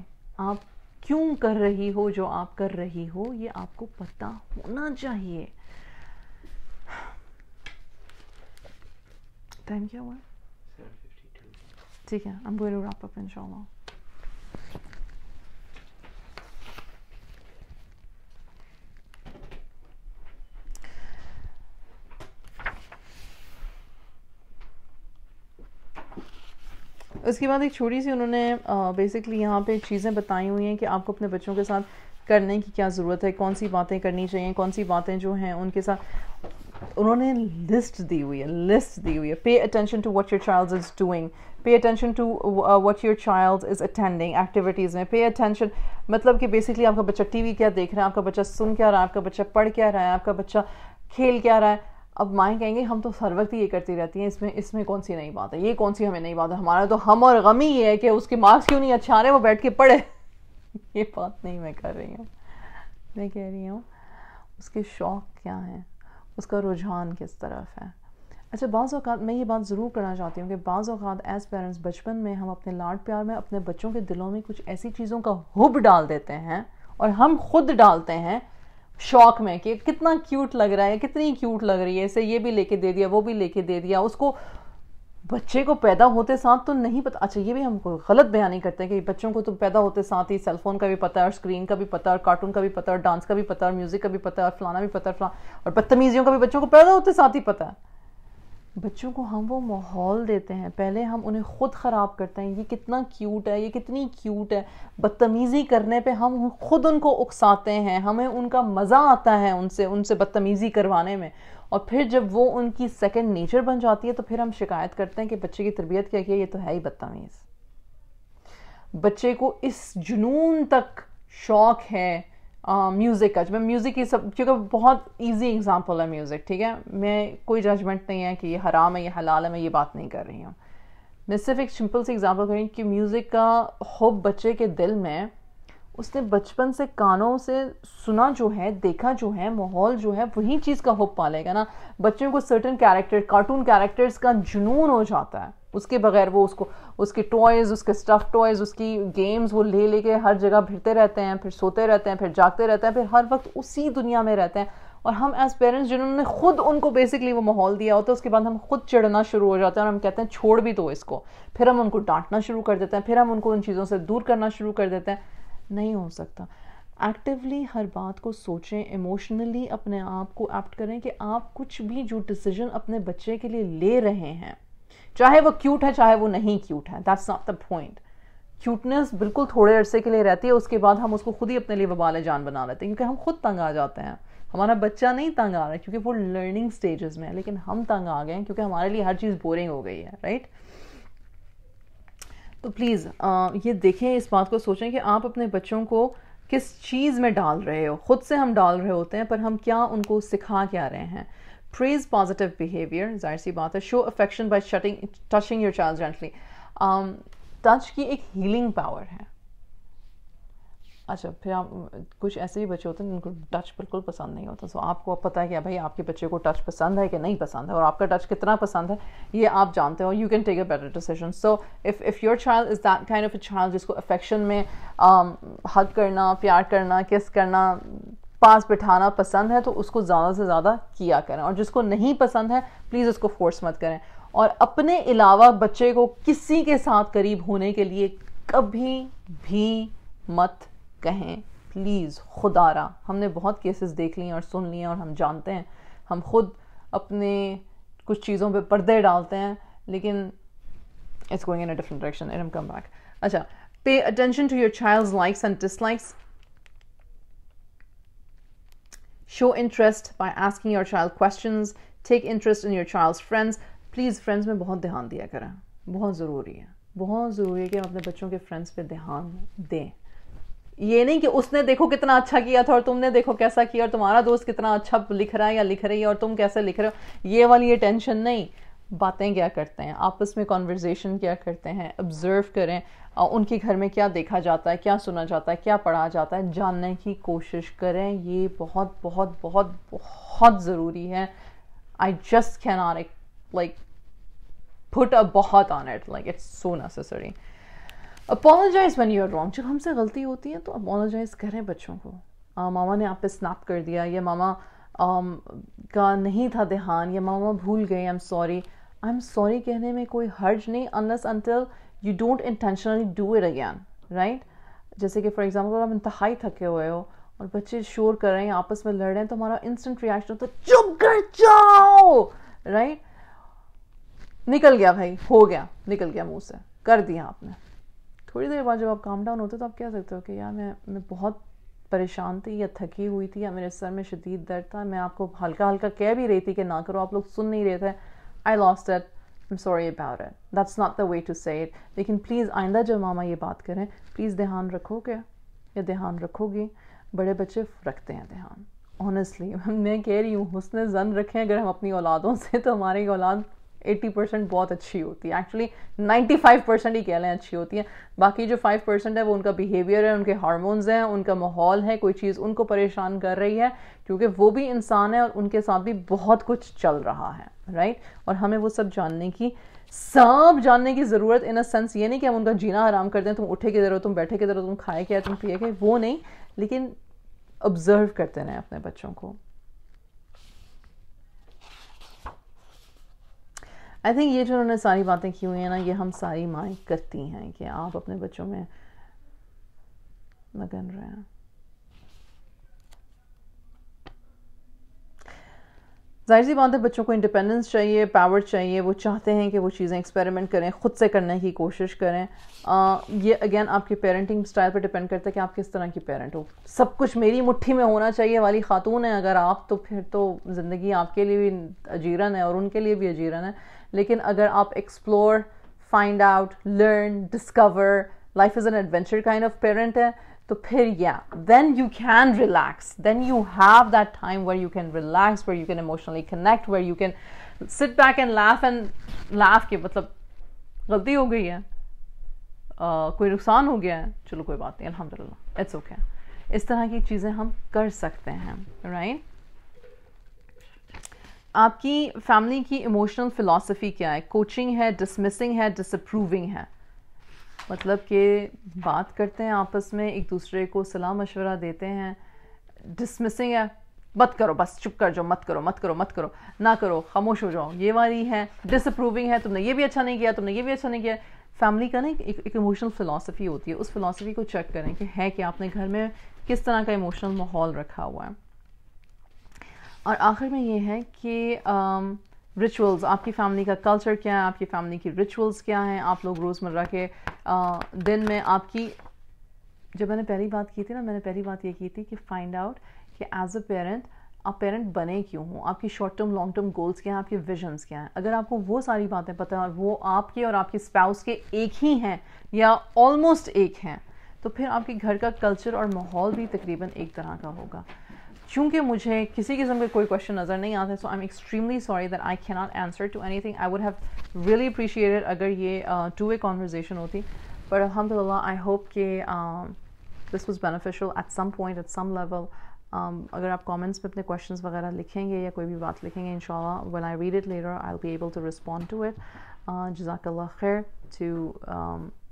आप क्यों कर रही हो जो आप कर रही हो ये आपको पता होना चाहिए थैंक यू ठीक है I'm going to wrap up up उसके बाद एक छोटी सी उन्होंने बेसिकली यहाँ पे चीज़ें बताई हुई हैं कि आपको अपने बच्चों के साथ करने की क्या ज़रूरत है कौन सी बातें करनी चाहिए कौन सी बातें जो हैं उनके साथ उन्होंने लिस्ट दी हुई है लिस्ट दी हुई है pay attention to what your child is doing pay attention to what your child is attending activities में पे अटेंशन मतलब कि बेसिकली आपका बच्चा वी क्या देख रहा है आपका बच्चा सुन क्या रहा है आपका बच्चा पढ़ क्या रहा है आपका बच्चा खेल क्या रहा है अब माएँ कहेंगे हम तो हर वक्त ये करती रहती हैं इसमें इसमें कौन सी नई बात है ये कौन सी हमें नई बात है हमारा तो हम और गम ही है कि उसके मार्क्स क्यों नहीं अच्छे आ रहे वो बैठ के पढ़े ये बात नहीं मैं कर रही हूँ मैं कह रही हूँ उसके शौक़ क्या हैं उसका रुझान किस तरफ है अच्छा बाज़ अवत मैं ये बात ज़रूर करना चाहती हूँ कि बाज़ अवत एज़ पेरेंट्स बचपन में हम अपने लाड प्यार में अपने बच्चों के दिलों में कुछ ऐसी चीज़ों का हुब डाल देते हैं और हम खुद डालते हैं शौक में कि कितना क्यूट लग रहा है कितनी क्यूट लग रही है इसे ये भी लेके दे दिया वो भी लेके दे दिया उसको बच्चे को पैदा होते साथ तो नहीं पता अच्छा ये भी हम गलत बयानी करते कि बच्चों को तो पैदा होते साथ ही सेलफोन का भी पता है और स्क्रीन का भी पता है और कार्टून का भी पता है और डांस का भी पता है और म्यूज़िक का भी पता है और फलाना भी पता है फलाना और बदतमीजियों का भी बच्चों को पैदा होते साथ ही पता है बच्चों को हम वो माहौल देते हैं पहले हम उन्हें ख़ुद ख़राब करते हैं ये कितना क्यूट है ये कितनी क्यूट है बदतमीज़ी करने पे हम ख़ुद उनको उकसाते हैं हमें उनका मज़ा आता है उनसे उनसे बदतमीज़ी करवाने में और फिर जब वो उनकी सेकेंड नेचर बन जाती है तो फिर हम शिकायत करते हैं कि बच्चे की तरबियत क्या किया ये तो है ही बदतमीज़ बच्चे को इस जुनून तक शौक़ है म्यूज़िक का मैं म्यूज़िक की सब क्योंकि बहुत इजी एग्जांपल है म्यूज़िक ठीक है मैं कोई जजमेंट नहीं है कि ये हराम है ये हलाल है मैं ये बात नहीं कर रही हूँ मैं सिर्फ एक सिंपल सी एग्जांपल करें कि म्यूज़िक का होप बच्चे के दिल में उसने बचपन से कानों से सुना जो है देखा जो है माहौल जो है वही चीज़ का होप पालेगा ना बच्चों को सर्टन कैरेक्टर कार्टून कैरेक्टर्स का जुनून हो जाता है उसके बगैर वो उसको उसके टॉयज़ उसके स्टफ़ टॉयज़ उसकी गेम्स वो ले लेके हर जगह फिरते रहते हैं फिर सोते रहते हैं फिर जागते रहते हैं फिर हर वक्त उसी दुनिया में रहते हैं और हम एज पेरेंट्स जिन्होंने खुद उनको बेसिकली वो माहौल दिया होता है उसके बाद हम खुद चढ़ना शुरू हो जाते हैं और हम कहते हैं छोड़ भी दो इसको फिर हम उनको डांटना शुरू कर देते हैं फिर हम उनको उन चीज़ों से दूर करना शुरू कर देते हैं नहीं हो सकता एक्टिवली हर बात को सोचें इमोशनली अपने आप को एक्ट करें कि आप कुछ भी जो डिसीजन अपने बच्चे के लिए ले रहे हैं चाहे वो क्यूट है चाहे वो नहीं क्यूट है that's not the point cuteness बिल्कुल थोड़े अरसे के लिए रहती है उसके बाद हम उसको खुद ही अपने लिए वबाल जान बना लेते हैं क्योंकि हम खुद तंग आ जाते हैं हमारा बच्चा नहीं तंग आ रहा है क्योंकि वो लर्निंग स्टेजेस में है लेकिन हम तंग आ गए हैं क्योंकि हमारे लिए हर चीज़ बोरिंग हो गई है राइट तो प्लीज़ ये देखें इस बात को सोचें कि आप अपने बच्चों को किस चीज़ में डाल रहे हो खुद से हम डाल रहे होते हैं पर हम क्या उनको सिखा क्या रहे हैं प्रेज पॉजिटिव बिहेवियर जाहिर सी बात है show affection by shutting touching your child gently touch की एक हीलिंग पावर है अच्छा फिर आप कुछ ऐसे भी बच्चे होते हैं जिनको टच बिल्कुल पसंद नहीं होता सो आपको पता है कि भाई आपके बच्चे को टच पसंद है कि नहीं पसंद है और आपका टच कितना पसंद है ये आप जानते हो you can take a better decision so if if your child is that kind of a child जिसको अफेक्शन में हक um, करना प्यार करना किस करना पास बिठाना पसंद है तो उसको ज़्यादा से ज़्यादा किया करें और जिसको नहीं पसंद है प्लीज़ उसको फोर्स मत करें और अपने अलावा बच्चे को किसी के साथ करीब होने के लिए कभी भी मत कहें प्लीज़ खुदारा हमने बहुत केसेस देख लिए और सुन लिए और हम जानते हैं हम खुद अपने कुछ चीज़ों पे पर्दे डालते हैं लेकिन it's going in a different direction and come back अच्छा pay attention to your child's likes and dislikes Show interest by asking your child questions, take interest in your child's friends. Please friends में बहुत ध्यान दिया करें बहुत ज़रूरी है बहुत ज़रूरी है कि आप अपने बच्चों के फ्रेंड्स पे ध्यान दें ये नहीं कि उसने देखो कितना अच्छा किया था और तुमने देखो कैसा किया और तुम्हारा दोस्त कितना अच्छा लिख रहा है या लिख रही है और तुम कैसे लिख रहे हो ये वाली ये टेंशन नहीं बातें क्या करते हैं आपस में कॉन्वर्जेसन क्या करते हैं ऑब्ज़र्व करें उनके घर में क्या देखा जाता है क्या सुना जाता है क्या पढ़ा जाता है जानने की कोशिश करें ये बहुत बहुत बहुत बहुत ज़रूरी है I just can are like put a बहुत on it like it's so necessary apologise when you are wrong जब हमसे गलती होती है तो अपोलोजाइज करें बच्चों को आ, मामा ने आप पे स्नैप कर दिया या मामा आ, का नहीं था ध्यान या मामा भूल गए I am sorry I am sorry कहने में कोई हर्ज नहीं unless until you don't intentionally do it again right जैसे कि फॉर एग्जाम्पल आप इंतहाई थके हुए हो और बच्चे शोर कर रहे हैं आपस में लड़ रहे हैं तो हमारा इंस्टेंट रिएक्शन है चुप कर जाओ राइट निकल गया भाई हो गया निकल गया मुंह से कर दिया आपने थोड़ी देर बाद जब आप काम डाउन होते हो तो आप कह सकते हो कि यार मैं मैं बहुत परेशान थी या थकी हुई थी या मेरे सर में शदीद दर्द था मैं आपको हल्का हल्का कह भी रही थी कि ना करो आप लोग सुन नहीं रहे थे I lost that I am sorry about it that's not the way to say it लेकिन प्लीज़ आइंदा जब मामा ये बात करें प्लीज़ ध्यान रखोगे या ध्यान रखोगी बड़े बच्चे रखते हैं ध्यान ऑनेस्टली मैं कह रही हूँ हुसन जन रखें अगर हम अपनी औलादों से तो हमारी औलाद 80 परसेंट बहुत अच्छी होती है एक्चुअली 95 परसेंट ही कह लें अच्छी होती है बाकी जो 5 परसेंट है वो उनका बिहेवियर है उनके हार्मोन्स हैं उनका माहौल है कोई चीज़ उनको परेशान कर रही है क्योंकि वो भी इंसान है और उनके साथ भी बहुत कुछ चल रहा है राइट right? और हमें वो सब जानने की सब जानने की ज़रूरत इन अ सेंस ये नहीं कि हम उनका जीना आराम करते हैं तुम उठे किधर हो तुम बैठे किधर हो तुम खाए क्या तुम पिए क्या वो नहीं लेकिन ऑब्जर्व करते रहे अपने बच्चों को आई थिंक ये जो उन्होंने सारी बातें की हुई हैं ना ये हम सारी माएँ करती हैं कि आप अपने बच्चों में लगन रहे हैं जाहिर सी बात है बच्चों को इंडिपेंडेंस चाहिए पावर चाहिए वो चाहते हैं कि वो चीज़ें एक्सपेरिमेंट करें खुद से करने की कोशिश करें ये अगेन आपके पेरेंटिंग स्टाइल पर डिपेंड करता है कि आप किस तरह की पेरेंट हो सब कुछ मेरी मुट्ठी में होना चाहिए वाली खातून है अगर आप तो फिर तो ज़िंदगी आपके लिए भी अजीरन है और उनके लिए भी अजीरन है लेकिन अगर आप explore find out learn discover life is an adventure kind of parent है तो फिर या then you can relax then you have that time where you can relax where you can emotionally connect where you can sit back and laugh and laugh के मतलब गलती हो गई है uh, कोई नुकसान हो गया है चलो कोई बात नहीं अलहमदिल्ला इट्स ओके इस तरह की चीज़ें हम कर सकते हैं राइट right? आपकी फैमिली की इमोशनल फिलॉसफी क्या है कोचिंग है डिसमिसिंग है डिसअप्रूविंग है मतलब कि बात करते हैं आपस में एक दूसरे को सलाह मशवरा देते हैं डिसमिसिंग है मत करो बस चुप कर जाओ मत करो मत करो मत करो ना करो खामोश हो जाओ ये वाली है डिसअप्रूविंग है तुमने ये भी अच्छा नहीं किया तुमने ये भी अच्छा नहीं किया फैमिली का ना एक इमोशनल फ़िलासफ़ी होती है उस फिलासफ़ी को चेक करें कि है कि आपने घर में किस तरह का इमोशनल माहौल रखा हुआ है और आखिर में ये है कि रिचुअल्स आपकी फैमिली का कल्चर क्या है आपकी फैमिली की रिचुअल्स क्या हैं आप लोग रोज़मर्रा के दिन में आपकी जब मैंने पहली बात की थी ना मैंने पहली बात ये की थी कि फाइंड आउट कि एज अ पेरेंट आप पेरेंट बने क्यों हों आपकी short term long term goals क्या हैं आपके विजन्स क्या हैं अगर आपको वो सारी बातें पता और वो आपके और आपके स्पाउस के एक ही हैं या ऑलमोस्ट एक हैं तो फिर आपके घर का कल्चर और माहौल भी तकरीबन एक तरह का होगा चूँकि मुझे किसी किस्म के कोई क्वेश्चन नज़र नहीं आते so I am extremely sorry that I cannot answer to anything I would have really appreciated अगर ये टू वे कॉन्वर्जेसन होती बट अलहमदिल्ला आई होप कि this was beneficial at some point at some level अगर आप comments में अपने questions वगैरह लिखेंगे या कोई भी बात लिखेंगे in well I read it later I be able to respond to it जजाकल्ला खैर to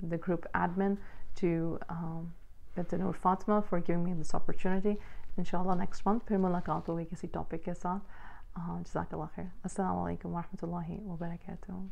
the group admin to Mr. Nur Fatma for giving me this opportunity inshallah next month phir mulaqat hogi kisi topic ke saath jazakallah khair assalamu alaikum warahmatullahi wabarakatuh